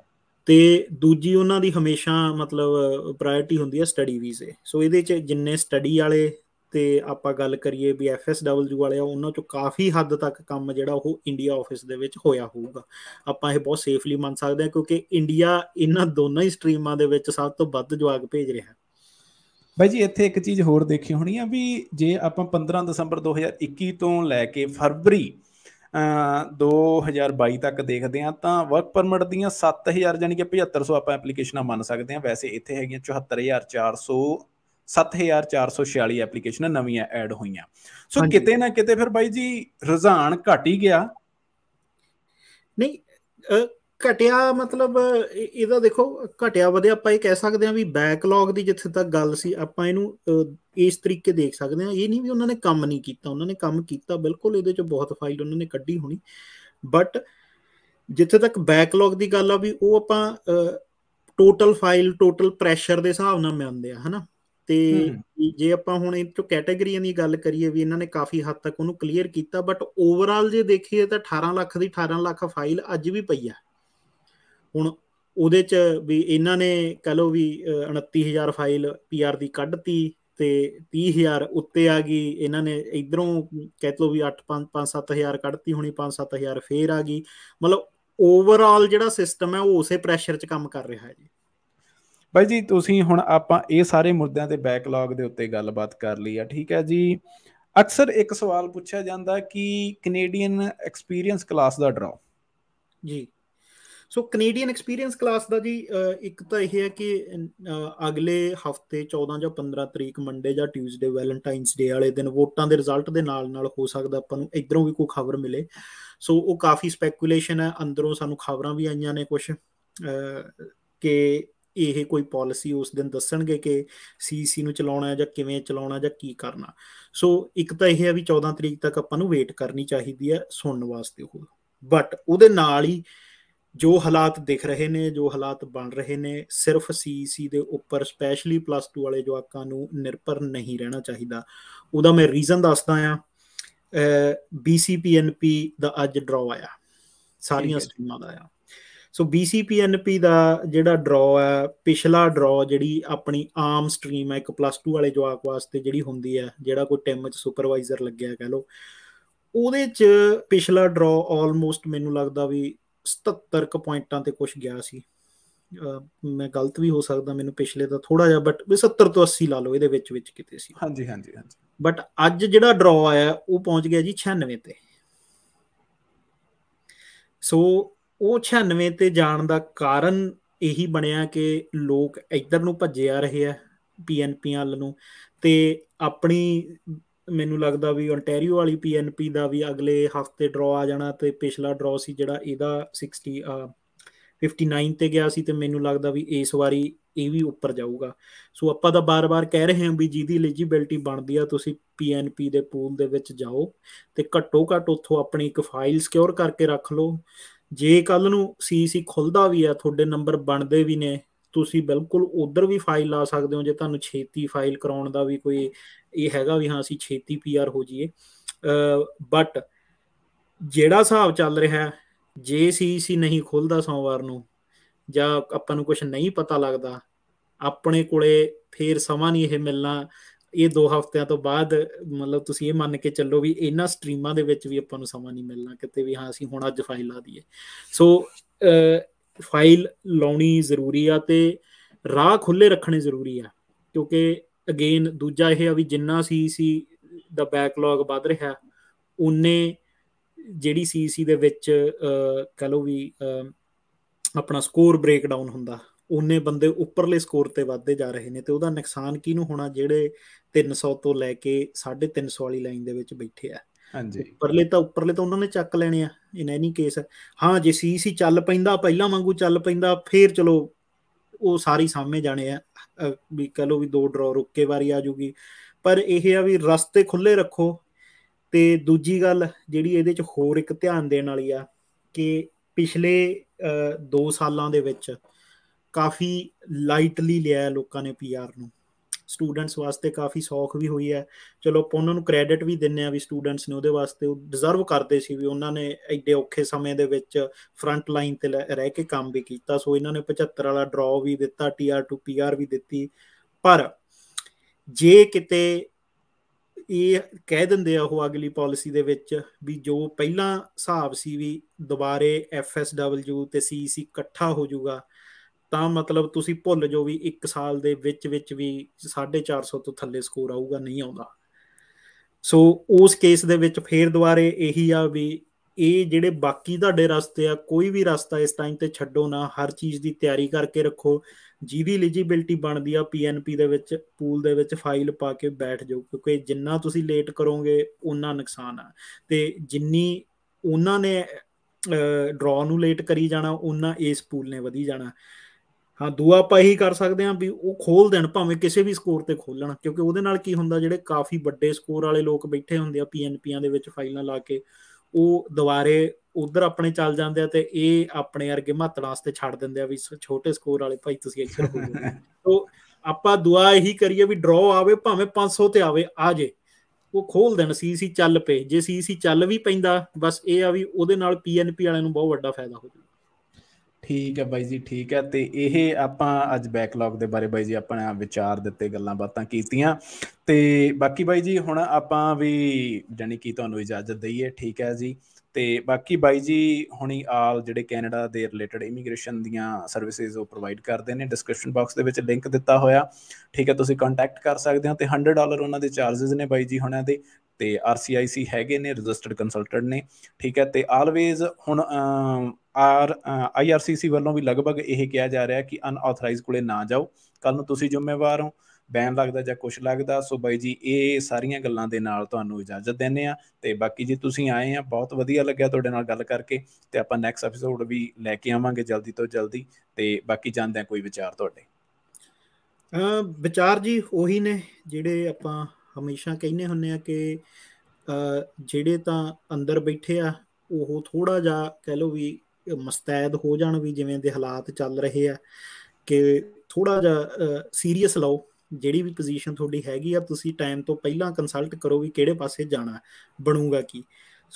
[SPEAKER 2] ਤੇ ਦੂਜੀ ਉਹਨਾਂ ਦੀ ਹਮੇਸ਼ਾ ਮਤਲਬ ਪ੍ਰਾਇੋਰਟੀ ਹੁੰਦੀ ਹੈ ਸਟੱਡੀ ਵੀਜ਼ੇ ਸੋ ਇਹਦੇ 'ਚ ਜਿੰਨੇ ਸਟੱਡੀ ਵਾਲੇ ਤੇ ਆਪਾਂ ਗੱਲ ਕਰੀਏ ਵੀ FSW ਵਾਲੇ ਉਹਨਾਂ ਚੋਂ ਕਾਫੀ ਹੱਦ ਤੱਕ ਕੰਮ ਜਿਹੜਾ ਉਹ ਇੰਡੀਆ ਆਫਿਸ ਦੇ ਵਿੱਚ ਹੋਇਆ ਹੋਊਗਾ ਆਪਾਂ ਇਹ ਬਹੁਤ ਸੇਫਲੀ ਮੰਨ ਸਕਦੇ ਹਾਂ ਕਿਉਂਕਿ ਇੰਡੀਆ ਇਹਨਾਂ ਦੋਨਾਂ ਹੀ ਸਟਰੀਮਾਂ ਦੇ ਵਿੱਚ ਸਭ ਤੋਂ ਵੱਧ ਜਵਾਬ ਭੇਜ ਰਿਹਾ ਹੈ
[SPEAKER 1] ਬਾਈ ਜੀ ਇੱਥੇ ਇੱਕ ਚੀਜ਼ ਹੋਰ ਦੇਖੀ ਹੋਣੀ ਆ ਵੀ ਜੇ ਆਪਾਂ 15 ਦਸੰਬਰ 2021 ਤੋਂ ਲੈ ਕੇ ਫਰਵਰੀ 2022 ਤੱਕ ਦੇਖਦੇ ਆ ਤਾਂ ਵਰਕ ਪਰਮਿਟ ਦੀਆਂ 7000 ਯਾਨੀ ਕਿ 7500 ਆਪਾਂ ਐਪਲੀਕੇਸ਼ਨਾਂ ਮੰਨ ਸਕਦੇ ਆ ਵੈਸੇ ਇੱਥੇ ਹੈਗੀਆਂ 74400 7446 ਐਪਲੀਕੇਸ਼ਨਾਂ ਨਵੀਆਂ ਐਡ ਹੋਈਆਂ ਸੋ ਕਿਤੇ ਨਾ ਕਿਤੇ ਫਿਰ ਬਾਈ ਜੀ
[SPEAKER 2] ਰੁਝਾਨ ਘਟ ਹੀ ਗਿਆ ਨਹੀਂ ਘਟਿਆ ਮਤਲਬ ਇਹਦਾ ਦੇਖੋ ਘਟਿਆ ਵਧਿਆ ਆਪਾਂ ਇਹ ਕਹਿ ਸਕਦੇ ਆ ਵੀ ਬੈਕਲੌਗ ਦੀ ਜਿੱਥੇ ਤੱਕ ਗੱਲ ਸੀ ਆਪਾਂ ਇਹਨੂੰ ਇਸ ਤਰੀਕੇ ਦੇਖ ਸਕਦੇ ਆ ਇਹ ਨਹੀਂ ਵੀ ਉਹਨਾਂ ਨੇ ਕੰਮ ਨਹੀਂ ਕੀਤਾ ਉਹਨਾਂ ਨੇ ਕੰਮ ਕੀਤਾ ਬਿਲਕੁਲ ਇਹਦੇ ਚ ਬਹੁਤ ਫਾਈਲ ਉਹਨਾਂ ਨੇ ਕੱਢੀ ਹੋਣੀ ਬਟ ਜਿੱਥੇ ਤੱਕ ਬੈਕਲੌਗ ਦੀ ਗੱਲ ਆ ਵੀ ਉਹ ਆਪਾਂ ਟੋਟਲ ਫਾਈਲ ਟੋਟਲ ਪ੍ਰੈਸ਼ਰ ਦੇ ਹਿਸਾਬ ਨਾਲ ਮੰਨਦੇ ਆ ਹਨਾ ਤੇ ਜੇ ਆਪਾਂ ਹੁਣ ਇਹ ਤੋਂ ਕੈਟਾਗਰੀਆਂ ਦੀ ਗੱਲ ਕਰੀਏ ਵੀ ਇਹਨਾਂ ਨੇ ਕਾਫੀ ਹੱਦ ਤੱਕ ਉਹਨੂੰ ਕਲੀਅਰ ਕੀਤਾ ਬਟ ਓਵਰਆਲ ਜੇ ਦੇਖੀਏ ਤਾਂ 18 ਲੱਖ ਦੀ 18 ਲੱਖ ਫਾਈਲ ਅੱਜ ਵੀ ਪਈ ਆ ਹੁਣ ਉਹਦੇ ਚ ਵੀ ਇਹਨਾਂ ਨੇ ਕਹ ਲੋ ਵੀ 29000 ਫਾਈਲ ਪੀਆਰ ਦੀ ਕੱਢਤੀ ਤੇ 30000 ਉੱਤੇ ਆ ਗਈ ਇਹਨਾਂ ਨੇ ਇਧਰੋਂ ਕਹਿ ਲੋ ਵੀ 8 5 5 7000 ਕੱਢਤੀ ਹੁਣੀ 5 7000 ਫੇਰ ਆ ਗਈ ਮਤਲਬ ਓਵਰਆਲ ਜਿਹੜਾ ਸਿਸਟਮ ਹੈ ਉਹ ਉਸੇ ਪ੍ਰੈਸ਼ਰ 'ਚ ਕੰਮ ਕਰ ਰਿਹਾ ਹੈ ਜੀ
[SPEAKER 1] ਬਾਈ ਜੀ ਤੁਸੀਂ ਹੁਣ ਆਪਾਂ ਇਹ ਸਾਰੇ ਮੁੱਦਿਆਂ ਤੇ ਬੈਕਲੌਗ ਦੇ ਉੱਤੇ ਗੱਲਬਾਤ ਕਰ ਲਈ ਆ ਠੀਕ ਹੈ ਜੀ ਅਕਸਰ ਇੱਕ ਸਵਾਲ ਪੁੱਛਿਆ ਜਾਂਦਾ ਕਿ ਕੈਨੇਡੀਅਨ ਐਕਸਪੀਰੀਅੰਸ ਕਲਾਸ ਦਾ ਡਰਾਅ
[SPEAKER 2] ਜੀ ਸੋ ਕੈਨੇਡੀਅਨ ਐਕਸਪੀਰੀਅੰਸ ਕਲਾਸ ਦਾ ਜੀ ਇੱਕ ਤਾਂ ਇਹ ਹੈ ਕਿ ਅਗਲੇ ਹਫਤੇ 14 ਜਾਂ 15 ਤਰੀਕ ਮੰਡੇ ਜਾਂ ਟਿਊਜ਼ਡੇ ਵੈਲੈਂਟਾਈਨਸ ਡੇ ਵਾਲੇ ਦਿਨ ਵੋਟਾਂ ਦੇ ਰਿਜ਼ਲਟ ਦੇ ਨਾਲ ਨਾਲ ਹੋ ਸਕਦਾ ਆਪਾਂ ਨੂੰ ਇਧਰੋਂ ਵੀ ਕੋਈ ਖਬਰ ਮਿਲੇ ਸੋ ਉਹ ਕਾਫੀ ਸਪੈਕੂਲੇਸ਼ਨ ਹੈ ਅੰਦਰੋਂ ਸਾਨੂੰ ਖਬਰਾਂ ਵੀ ਆਈਆਂ ਨੇ ਕੁਝ ਕਿ ਇਹ ਕੋਈ ਪਾਲਿਸੀ ਉਸ ਦਿਨ ਦੱਸਣਗੇ ਕਿ ਸੀਸੀ ਨੂੰ ਚਲਾਉਣਾ ਹੈ ਜਾਂ ਕਿਵੇਂ ਚਲਾਉਣਾ ਜਾਂ ਕੀ ਕਰਨਾ ਸੋ ਇੱਕ ਤਾਂ ਇਹ ਹੈ ਵੀ 14 ਤਰੀਕ ਤੱਕ ਆਪਾਂ ਨੂੰ ਵੇਟ ਕਰਨੀ ਚਾਹੀਦੀ ਹੈ ਸੁਣਨ ਵਾਸਤੇ ਉਹ ਬਟ ਉਹਦੇ ਨਾਲ ਹੀ ਜੋ ਹਾਲਾਤ ਦਿਖ ਰਹੇ ਨੇ ਜੋ ਹਾਲਾਤ ਬਣ ਰਹੇ ਨੇ ਸਿਰਫ ਸੀਸੀ e ਦੇ ਉੱਪਰ ਸਪੈਸ਼ਲੀ ਪਲੱਸ 2 ਵਾਲੇ ਜਵਾਕਾਂ ਨੂੰ ਨਿਰਪਰ ਨਹੀਂ ਰਹਿਣਾ ਚਾਹੀਦਾ ਉਹਦਾ ਮੈਂ ਰੀਜ਼ਨ ਦੱਸਦਾ ਆ ਬੀਸੀਪੀਐਨਪੀ ਦਾ ਅੱਜ ਡਰਾਅ ਆਇਆ ਸਾਰੀਆਂ ਸਟ੍ਰੀਮਾਂ ਦਾ ਆ ਸੋ ਬੀਸੀਪੀਐਨਪੀ ਦਾ ਜਿਹੜਾ ਡਰਾਅ ਹੈ ਪਿਛਲਾ ਡਰਾਅ ਜਿਹੜੀ ਆਪਣੀ ਆਮ ਸਟ੍ਰੀਮ ਹੈ ਇੱਕ ਪਲੱਸ 2 ਵਾਲੇ ਜਵਾਕ ਵਾਸਤੇ ਜਿਹੜੀ ਹੁੰਦੀ ਹੈ ਜਿਹੜਾ ਕੋਈ ਟੀਮ ਚ ਸੁਪਰਵਾਈਜ਼ਰ ਲੱਗਿਆ ਕਹ ਲੋ ਉਹਦੇ ਚ ਪਿਛਲਾ ਡਰਾਅ ਆਲਮੋਸਟ ਮੈਨੂੰ ਲੱਗਦਾ ਵੀ 77 ਕ ਪੁਆਇੰਟਾਂ ਤੇ ਕੁਝ ਗਿਆ ਸੀ ਮੈਂ ਗਲਤ ਵੀ ਹੋ ਸਕਦਾ ਮੈਨੂੰ ਪਿਛਲੇ ਦਾ ਥੋੜਾ ਜਿਹਾ ਬਟ 70 ਤੋਂ 80 ਲਾ ਲਓ ਇਹਦੇ ਵਿੱਚ ਵਿੱਚ ਕਿਤੇ ਸੀ ਹਾਂਜੀ ਹਾਂਜੀ ਹਾਂਜੀ ਬਟ ਅੱਜ ਜਿਹੜਾ ਡਰਾਅ ਆਇਆ ਉਹ ਪਹੁੰਚ ਗਿਆ ਜੀ 96 ਤੇ ਸੋ ਉਹ 96 ਤੇ ਜਾਣ ਦਾ ਕਾਰਨ ਇਹੀ ਬਣਿਆ ਕਿ ਲੋਕ ਇੱਧਰ ਨੂੰ ਭੱਜੇ ਆ ਰਹੇ ਆ ਪੀਐਨਪੀ ਵੱਲ ਨੂੰ ਤੇ ਆਪਣੀ ਮੈਨੂੰ ਲੱਗਦਾ ਵੀ ਓਨਟਾਰੀਓ ਵਾਲੀ ਪੀਐਨਪੀ ਦਾ ਵੀ ਅਗਲੇ ਹਫਤੇ ਡਰਾ ਆ ਜਾਣਾ ਤੇ ਪਿਛਲਾ ਡਰਾ ਸੀ ਜਿਹੜਾ ਇਹਦਾ 60 59 ਤੇ ਗਿਆ ਸੀ ਤੇ ਮੈਨੂੰ ਲੱਗਦਾ ਵੀ ਇਸ ਵਾਰੀ ਇਹ ਵੀ ਉੱਪਰ ਜਾਊਗਾ ਸੋ ਆਪਾਂ ਤਾਂ ਬਾਰ-ਬਾਰ ਕਹਿ ਰਹੇ ਹਾਂ ਵੀ ਜਿਹਦੀ ਐਲੀਜੀਬਿਲਟੀ ਬਣਦੀ ਆ ਤੁਸੀਂ ਪੀਐਨਪੀ ਦੇ ਪੂਲ ਦੇ ਵਿੱਚ ਜਾਓ ਤੇ ਘੱਟੋ-ਘੱਟ ਉੱਥੋਂ ਆਪਣੀ ਇੱਕ ਫਾਈਲ ਸਿਕਿਉਰ ਕਰਕੇ ਰੱਖ ਲਓ ਜੇ ਕੱਲ ਨੂੰ ਸੀਸੀ ਖੁੱਲਦਾ ਵੀ ਆ ਤੁਹਾਡੇ ਨੰਬਰ ਬਣਦੇ ਵੀ ਨੇ ਤੁਸੀਂ ਬਿਲਕੁਲ ਉਧਰ ਵੀ ਫਾਈਲ ਲਾ ਸਕਦੇ ਹੋ ਜੇ ਤੁਹਾਨੂੰ ਛੇਤੀ ਫਾਈਲ ਕਰਾਉਣ ਦਾ ਵੀ ਕੋਈ ਇਹ ਹੈਗਾ ਵੀ ਹਾਂ ਅਸੀਂ ਛੇਤੀ ਪੀਆਰ ਹੋ ਜਾਈਏ ਬਟ ਜਿਹੜਾ ਹਿਸਾਬ ਚੱਲ ਰਿਹਾ ਜੇ ਸੀਸੀ ਨਹੀਂ ਖੁੱਲਦਾ ਸੋਮਵਾਰ ਨੂੰ ਜਾਂ ਆਪਾਂ ਨੂੰ ਕੁਝ ਨਹੀਂ ਪਤਾ ਲੱਗਦਾ ਆਪਣੇ ਕੋਲੇ ਫੇਰ ਸਮਾਂ ਨਹੀਂ ਇਹ ਮਿਲਣਾ ਇਹ ਦੋ ਹਫ਼ਤਿਆਂ ਤੋਂ ਬਾਅਦ ਮਤਲਬ ਤੁਸੀਂ ਇਹ ਮੰਨ ਕੇ ਚੱਲੋ ਵੀ ਇਹਨਾਂ ਸਟਰੀਮਾਂ ਦੇ ਵਿੱਚ ਵੀ ਆਪਾਂ ਨੂੰ ਸਮਾਂ ਨਹੀਂ ਮਿਲਣਾ ਕਿਤੇ ਵੀ ਹਾਂ ਅਸੀਂ ਹੁਣ ਅੱਜ ਫਾਈਲ ਲਾ ਦਈਏ ਸੋ ਫਾਈਲ ਲਾਉਣੀ ਜ਼ਰੂਰੀ ਆ ਤੇ ਰਾਹ ਖੁੱਲੇ ਰੱਖਣੇ ਜ਼ਰੂਰੀ ਆ ਕਿਉਂਕਿ ਅਗੇਨ ਦੂਜਾ ਇਹ ਆ ਵੀ ਜਿੰਨਾ ਸੀ ਸੀ ਦਾ ਬੈਕਲੌਗ ਵੱਧ ਰਿਹਾ ਉਨੇ ਜਿਹੜੀ ਸੀਸੀ ਦੇ ਵਿੱਚ ਕਹ ਲੋ ਵੀ ਆਪਣਾ ਸਕੋਰ ਬ੍ਰੇਕਡਾਊਨ ਹੁੰਦਾ ਉਨੇ ਬੰਦੇ ਉੱਪਰਲੇ ਸਕੋਰ ਤੇ ਵੱਧਦੇ ਜਾ ਰਹੇ ਨੇ ਤੇ ਉਹਦਾ ਨੁਕਸਾਨ ਕਿਹਨੂੰ ਹੋਣਾ ਜਿਹੜੇ 300 ਤੋਂ ਲੈ ਕੇ 350 ਵਾਲੀ ਲਾਈਨ ਦੇ ਵਿੱਚ ਬੈਠੇ ਆ ਹਾਂਜੀ ਉੱਪਰਲੇ ਤਾਂ ਉੱਪਰਲੇ ਤਾਂ ਉਹਨਾਂ ਨੇ ਚੱਕ ਲੈਣੇ ਆ ਇਨ ਐਨੀ ਕੇਸ ਹਾਂ ਜੇ ਸੀਸੀ ਚੱਲ ਪੈਂਦਾ ਪਹਿਲਾਂ ਵਾਂਗੂ ਚੱਲ ਪੈਂਦਾ ਫੇਰ ਚਲੋ ਉਹ ਸਾਰੀ ਸਾਹਮਣੇ ਜਾਣੇ ਆ ਵੀ ਕਹ ਲੋ ਵੀ ਦੋ ਡਰਾ ਰੁੱਕ ਕੇ ਵਾਰੀ ਆ ਜੂਗੀ ਪਰ ਇਹ ਆ ਵੀ ਰਸਤੇ ਖੁੱਲੇ ਰੱਖੋ ਤੇ ਦੂਜੀ ਗੱਲ ਜਿਹੜੀ ਇਹਦੇ ਚ ਹੋਰ ਇੱਕ ਧਿਆਨ ਦੇਣ ਵਾਲੀ ਆ ਕਿ ਪਿਛਲੇ 2 ਸਾਲਾਂ ਦੇ ਵਿੱਚ ਕਾਫੀ ਲਾਈਟਲੀ ਲਿਆ ਲੋਕਾਂ ਨੇ ਪੀਆਰ ਨੂੰ ਸਟੂਡੈਂਟਸ ਵਾਸਤੇ ਕਾਫੀ ਸੌਖ ਵੀ ਹੋਈ ਹੈ ਚਲੋ ਆਪਾਂ ਉਹਨਾਂ ਨੂੰ ਕ੍ਰੈਡਿਟ ਵੀ ਦਿੰਨੇ ਆ ਵੀ ਸਟੂਡੈਂਟਸ ਨੇ ਉਹਦੇ ਵਾਸਤੇ ਉਹ ਡਿਜ਼ਰਵ ਕਰਦੇ ਸੀ ਵੀ ਉਹਨਾਂ ਨੇ ਐਡੇ ਔਖੇ ਸਮੇਂ ਦੇ ਵਿੱਚ ਫਰੰਟ ਲਾਈਨ ਤੇ ਰਹਿ ਕੇ ਕੰਮ ਵੀ ਕੀਤਾ ਸੋ ਇਹਨਾਂ ਨੇ 75 ਵਾਲਾ ਡਰਾਅ ਵੀ ਦਿੱਤਾ ਟੀਆਰ ਟੂ ਪੀਆਰ ਵੀ ਦਿੱਤੀ ਪਰ ਜੇ ਕਿਤੇ ਇਹ ਕਹਿ ਦਿੰਦੇ ਆ ਉਹ ਅਗਲੀ ਪਾਲਿਸੀ ਦੇ ਵਿੱਚ ਵੀ ਜੋ ਪਹਿਲਾਂ ਹਿਸਾਬ ਸੀ ਵੀ ਦੁਬਾਰੇ ਐਫਐਸਡਬਲਯੂ ਤੇ ਸੀਸੀ ਇਕੱਠਾ ਹੋ ਜਾਊਗਾ ਤਾਂ ਮਤਲਬ ਤੁਸੀਂ ਭੁੱਲ ਜੋ ਵੀ 1 ਸਾਲ ਦੇ ਵਿੱਚ ਵਿੱਚ ਵੀ 450 ਤੋਂ ਥੱਲੇ ਸਕੋਰ ਆਊਗਾ ਨਹੀਂ ਆਉਂਦਾ ਸੋ ਉਸ ਕੇਸ ਦੇ ਵਿੱਚ ਫੇਰ ਦੁਬਾਰੇ ਇਹੀ ਆ ਵੀ ਇਹ ਜਿਹੜੇ ਬਾਕੀ ਤੁਹਾਡੇ ਰਸਤੇ ਆ ਕੋਈ ਵੀ ਰਸਤਾ ਇਸ ਟਾਈਮ ਤੇ ਛੱਡੋ ਨਾ ਹਰ ਚੀਜ਼ ਦੀ ਤਿਆਰੀ ਕਰਕੇ ਰੱਖੋ ਜਿਹਦੀ ਐਲੀਜੀਬਿਲਟੀ ਬਣਦੀ ਆ ਪੀਐਨਪੀ ਦੇ ਵਿੱਚ ਪੂਲ ਦੇ ਵਿੱਚ ਫਾਈਲ ਪਾ ਕੇ ਬੈਠ ਜਾਓ ਕਿਉਂਕਿ ਜਿੰਨਾ ਤੁਸੀਂ ਲੇਟ ਕਰੋਗੇ ਉਨਾ ਨੁਕਸਾਨ ਆ ਤੇ ਜਿੰਨੀ ਉਹਨਾਂ ਨੇ ਡਰਾ ਨੂੰ ਲੇਟ ਕਰੀ ਜਾਣਾ ਉਹਨਾਂ ਇਸ ਪੂਲ ਨੇ ਵਧੀ ਜਾਣਾ ਹਾਂ ਦੂਆ ਆਪਾਂ ਇਹੀ ਕਰ ਸਕਦੇ ਹਾਂ ਵੀ ਉਹ ਖੋਲ ਦੇਣ ਭਾਵੇਂ ਕਿਸੇ ਵੀ ਸਕੋਰ ਤੇ ਖੋਲਣ ਕਿਉਂਕਿ ਉਹਦੇ ਨਾਲ ਕੀ ਹੁੰਦਾ ਜਿਹੜੇ ਕਾਫੀ ਵੱਡੇ ਸਕੋਰ ਵਾਲੇ ਲੋਕ ਬੈਠੇ ਹੁੰਦੇ ਆ ਪੀਐਨਪੀਆਂ ਦੇ ਵਿੱਚ ਫਾਈਲਾਂ ਲਾ ਕੇ ਉਹ ਦੁਬਾਰੇ ਉਧਰ ਆਪਣੇ ਚੱਲ ਜਾਂਦੇ ਆ ਤੇ ਇਹ ਆਪਣੇ ਵਰਗੇ ਮਾਤੜਾਂ ਵਾਸਤੇ ਛੱਡ ਦਿੰਦੇ ਆ ਵੀ ਛੋਟੇ ਸਕੋਰ ਵਾਲੇ ਭਾਈ ਤੁਸੀਂ ਇੱਥੇ ਹੋ ਸੋ ਆਪਾਂ ਦੁਆ ਇਹੀ ਕਰੀਏ ਵੀ ਡਰਾਅ ਆਵੇ ਭਾਵੇਂ 500 ਤੇ ਆਵੇ ਆ ਜੇ ਉਹ ਖੋਲ ਦੇਣ ਸੀਸੀ ਚੱਲ ਪਏ ਜੇ ਸੀਸੀ ਚੱਲ ਵੀ ਪੈਂਦਾ ਬਸ ਇਹ ਆ ਵੀ ਉਹਦੇ ਨਾਲ ਪੀਐਨਪੀ ਵਾਲਿਆਂ ਨੂੰ ਬਹੁਤ ਵੱਡਾ ਫਾਇਦਾ ਹੋ ਜੂ ਠੀਕ ਹੈ ਬਾਈ ਜੀ ਠੀਕ ਹੈ ਤੇ ਇਹ
[SPEAKER 1] ਆਪਾਂ ਅੱਜ ਬੈਕਲੌਗ ਦੇ ਬਾਰੇ ਬਾਈ ਜੀ ਆਪਣਾ ਵਿਚਾਰ ਦਿੱਤੇ ਗੱਲਾਂ ਬਾਤਾਂ ਕੀਤੀਆਂ ਤੇ ਬਾਕੀ ਬਾਈ ਜੀ ਹੁਣ ਆਪਾਂ ਵੀ ਜਾਨੀ ਕਿ ਤੁਹਾਨੂੰ ਇਜਾਜ਼ਤ ਦਈਏ ਠੀਕ ਹੈ ਜੀ ਤੇ ਬਾਕੀ ਬਾਈ ਜੀ ਹੁਣੀ ਆਲ ਜਿਹੜੇ ਕੈਨੇਡਾ ਦੇ ਰਿਲੇਟਡ ਇਮੀਗ੍ਰੇਸ਼ਨ ਦੀਆਂ ਸਰਵਿਸਿਜ਼ ਉਹ ਪ੍ਰੋਵਾਈਡ ਕਰਦੇ ਨੇ ਡਿਸਕ੍ਰਿਪਸ਼ਨ ਬਾਕਸ ਦੇ ਵਿੱਚ ਲਿੰਕ ਦਿੱਤਾ ਹੋਇਆ ਠੀਕ ਹੈ ਤੁਸੀਂ ਕੰਟੈਕਟ ਕਰ ਸਕਦੇ ਹੋ ਤੇ 100 ਡਾਲਰ ਉਹਨਾਂ ਦੇ ਚਾਰजेस ਨੇ ਬਾਈ ਜੀ ਹੁਣਾਂ ਦੇ ਤੇ RCIC ਹੈਗੇ ਨੇ ਰਜਿਸਟਰਡ ਕੰਸਲਟੈਂਟ ਨੇ ਠੀਕ ਹੈ ਤੇ ਆਲਵੇਜ਼ ਹੁਣ ਆਰ ਆਈਆਰਸੀਸੀ ਵੱਲੋਂ ਵੀ ਲਗਭਗ ਇਹ ਕਿਹਾ ਜਾ ਰਿਹਾ ਕਿ ਅਨਆਥੋਰਾਈਜ਼ ਕੋਲੇ ਨਾ ਜਾਓ ਕੱਲ ਨੂੰ ਤੁਸੀਂ ਜ਼ਿੰਮੇਵਾਰ ਹੋ ਬੈਨ ਲੱਗਦਾ ਜਾਂ ਕੁਝ ਲੱਗਦਾ ਸੋ ਬਾਈ ਜੀ ਇਹ ਸਾਰੀਆਂ ਗੱਲਾਂ ਦੇ ਨਾਲ ਤੁਹਾਨੂੰ ਇਜਾਜ਼ਤ ਦਿੰਨੇ ਆ ਤੇ ਬਾਕੀ ਜੀ ਤੁਸੀਂ ਆਏ ਆ ਬਹੁਤ ਵਧੀਆ ਲੱਗਿਆ ਤੁਹਾਡੇ ਨਾਲ ਗੱਲ ਕਰਕੇ ਤੇ ਆਪਾਂ ਨੈਕਸਟ ਐਪੀਸੋਡ ਵੀ ਲੈ ਕੇ ਆਵਾਂਗੇ ਜਲਦੀ ਤੋਂ ਜਲਦੀ ਤੇ ਬਾਕੀ ਜਾਣਦੇ ਆ ਕੋਈ ਵਿਚਾਰ ਤੁਹਾਡੇ
[SPEAKER 2] ਵਿਚਾਰ ਜੀ ਉਹੀ ਨੇ ਜਿਹੜੇ ਆਪਾਂ ਹਮੇਸ਼ਾ ਕਹਿੰਦੇ ਹੁੰਨੇ ਆ ਕਿ ਜਿਹੜੇ ਤਾਂ ਅੰਦਰ ਬੈਠੇ ਆ ਉਹ ਥੋੜਾ ਜਿਹਾ ਕਹਿ ਲੋ ਵੀ ਮਸਤੈਦ ਹੋ ਜਾਣ ਵੀ ਜਿਵੇਂ ਦੇ ਹਾਲਾਤ ਚੱਲ ਰਹੇ ਆ ਕਿ ਥੋੜਾ ਜਿਹਾ ਸੀਰੀਅਸ ਲਓ ਜਿਹੜੀ ਵੀ ਪੋਜੀਸ਼ਨ ਤੁਹਾਡੀ ਹੈਗੀ ਆ ਤੁਸੀਂ ਟਾਈਮ ਤੋਂ ਪਹਿਲਾਂ ਕੰਸਲਟ ਕਰੋ ਵੀ ਕਿਹੜੇ ਪਾਸੇ ਜਾਣਾ ਬਣੂਗਾ ਕੀ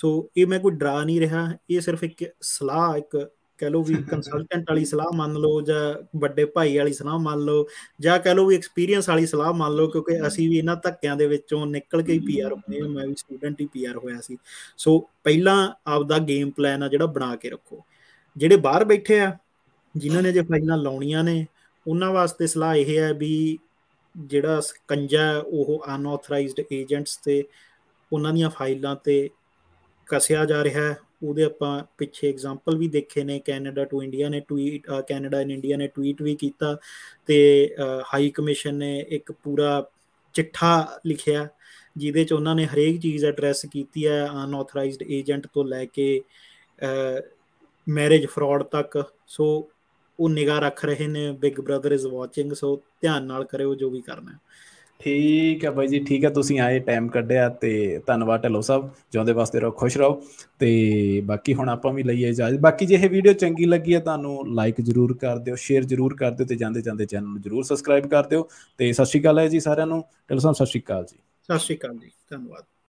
[SPEAKER 2] ਸੋ ਇਹ ਮੈਂ ਕੋਈ ਡਰਾ ਨਹੀਂ ਰਿਹਾ ਇਹ ਸਿਰਫ ਇੱਕ ਸਲਾਹ ਇੱਕ ਕਹਿ ਲਓ ਵੀ ਕੰਸਲਟੈਂਟ ਵਾਲੀ ਸਲਾਹ ਮੰਨ ਲਓ ਜਾਂ ਵੱਡੇ ਭਾਈ ਵਾਲੀ ਸਲਾਹ ਮੰਨ ਲਓ ਜਾਂ ਕਹਿ ਲਓ ਵੀ ਐਕਸਪੀਰੀਅੰਸ ਵਾਲੀ ਸਲਾਹ ਮੰਨ ਲਓ ਕਿਉਂਕਿ ਅਸੀਂ ਵੀ ਇਹਨਾਂ ਧੱਕਿਆਂ ਦੇ ਵਿੱਚੋਂ ਨਿਕਲ ਕੇ ਹੀ ਪੀਆਰ ਹੋਏ ਆ ਮੈਂ ਵੀ ਸਟੂਡੈਂਟ ਹੀ ਪੀਆਰ ਹੋਇਆ ਸੀ ਸੋ ਪਹਿਲਾਂ ਆਪ ਦਾ ਗੇਮ ਪਲਾਨ ਆ ਜਿਹੜਾ ਬਣਾ ਕੇ ਰੱਖੋ ਜਿਹੜੇ ਬਾਹਰ ਬੈਠੇ ਆ ਜਿਨ੍ਹਾਂ ਨੇ ਜੇ ਫਾਈਲਾਂ ਲਾਉਣੀਆਂ ਨੇ ਉਹਨਾਂ ਵਾਸਤੇ ਸਲਾਹ ਇਹ ਹੈ ਵੀ ਜਿਹੜਾ ਸਕੰਜਾ ਉਹ ਅਨਆਥੋਰਾਈਜ਼ਡ ਏਜੰਟਸ ਤੇ ਉਹਨਾਂ ਦੀਆਂ ਫਾਈਲਾਂ ਤੇ ਕਸਿਆ ਜਾ ਰਿਹਾ ਹੈ ਉਹਦੇ ਆਪਾਂ ਪਿੱਛੇ ਐਗਜ਼ਾਮਪਲ ਵੀ ਦੇਖੇ ਨੇ ਕੈਨੇਡਾ ਟੂ ਇੰਡੀਆ ਨੇ ਟਵੀਟ ਕੈਨੇਡਾ ਐਂਡ ਇੰਡੀਆ ਨੇ ਟਵੀਟ ਵੀ ਕੀਤਾ ਤੇ ਹਾਈ ਕਮਿਸ਼ਨ ਨੇ ਇੱਕ ਪੂਰਾ ਚਿੱਠਾ ਲਿਖਿਆ ਜਿਹਦੇ ਚ ਉਹਨਾਂ ਨੇ ਹਰੇਕ ਚੀਜ਼ ਐਡਰੈਸ ਕੀਤੀ ਹੈ ਅਨਆਥੋਰਾਈਜ਼ਡ ਏਜੰਟ ਤੋਂ ਲੈ ਕੇ ਮੈਰਿਜ ਫਰਾਡ ਤੱਕ ਸੋ ਉਹ ਨਿਗਾਹ ਰੱਖ ਰਹੇ ਨੇ big brother is watching so ਧਿਆਨ ਨਾਲ ਕਰਿਓ ਜੋ ਵੀ ਕਰਨਾ ਹੈ
[SPEAKER 1] ਠੀਕ ਹੈ ਬਾਈ ਜੀ ਠੀਕ ਹੈ ਤੁਸੀਂ ਆਏ ਟਾਈਮ ਕੱਢਿਆ ਤੇ ਧੰਨਵਾਦ ਢਲੋ ਸਾਹਿਬ ਜਿਉਂਦੇ ਵਾਸਤੇ ਰਹੋ ਖੁਸ਼ ਰਹੋ ਤੇ ਬਾਕੀ ਹੁਣ ਆਪਾਂ ਵੀ ਲਈਏ ਇਜਾਜ਼ਤ ਬਾਕੀ ਜੇ ਇਹ ਵੀਡੀਓ ਚੰਗੀ ਲੱਗੀ ਹੈ ਤੁਹਾਨੂੰ ਲਾਈਕ ਜਰੂਰ ਕਰ ਦਿਓ ਸ਼ੇਅਰ ਜਰੂਰ ਕਰ ਦਿਓ ਤੇ ਜਾਂਦੇ ਜਾਂਦੇ ਚੈਨਲ ਨੂੰ ਜਰੂਰ ਸਬਸਕ੍ਰਾਈਬ ਕਰ ਦਿਓ ਤੇ ਸਤਿ ਸ਼੍ਰੀ ਅਕਾਲ ਹੈ ਜੀ ਸਾਰਿਆਂ ਨੂੰ ਢਲੋ ਸਾਹਿਬ ਸਤਿ ਸ਼੍ਰੀ ਅਕਾਲ ਜੀ
[SPEAKER 2] ਸਤਿ ਸ਼੍ਰੀ ਅਕਾਲ ਜੀ ਧੰਨਵਾਦ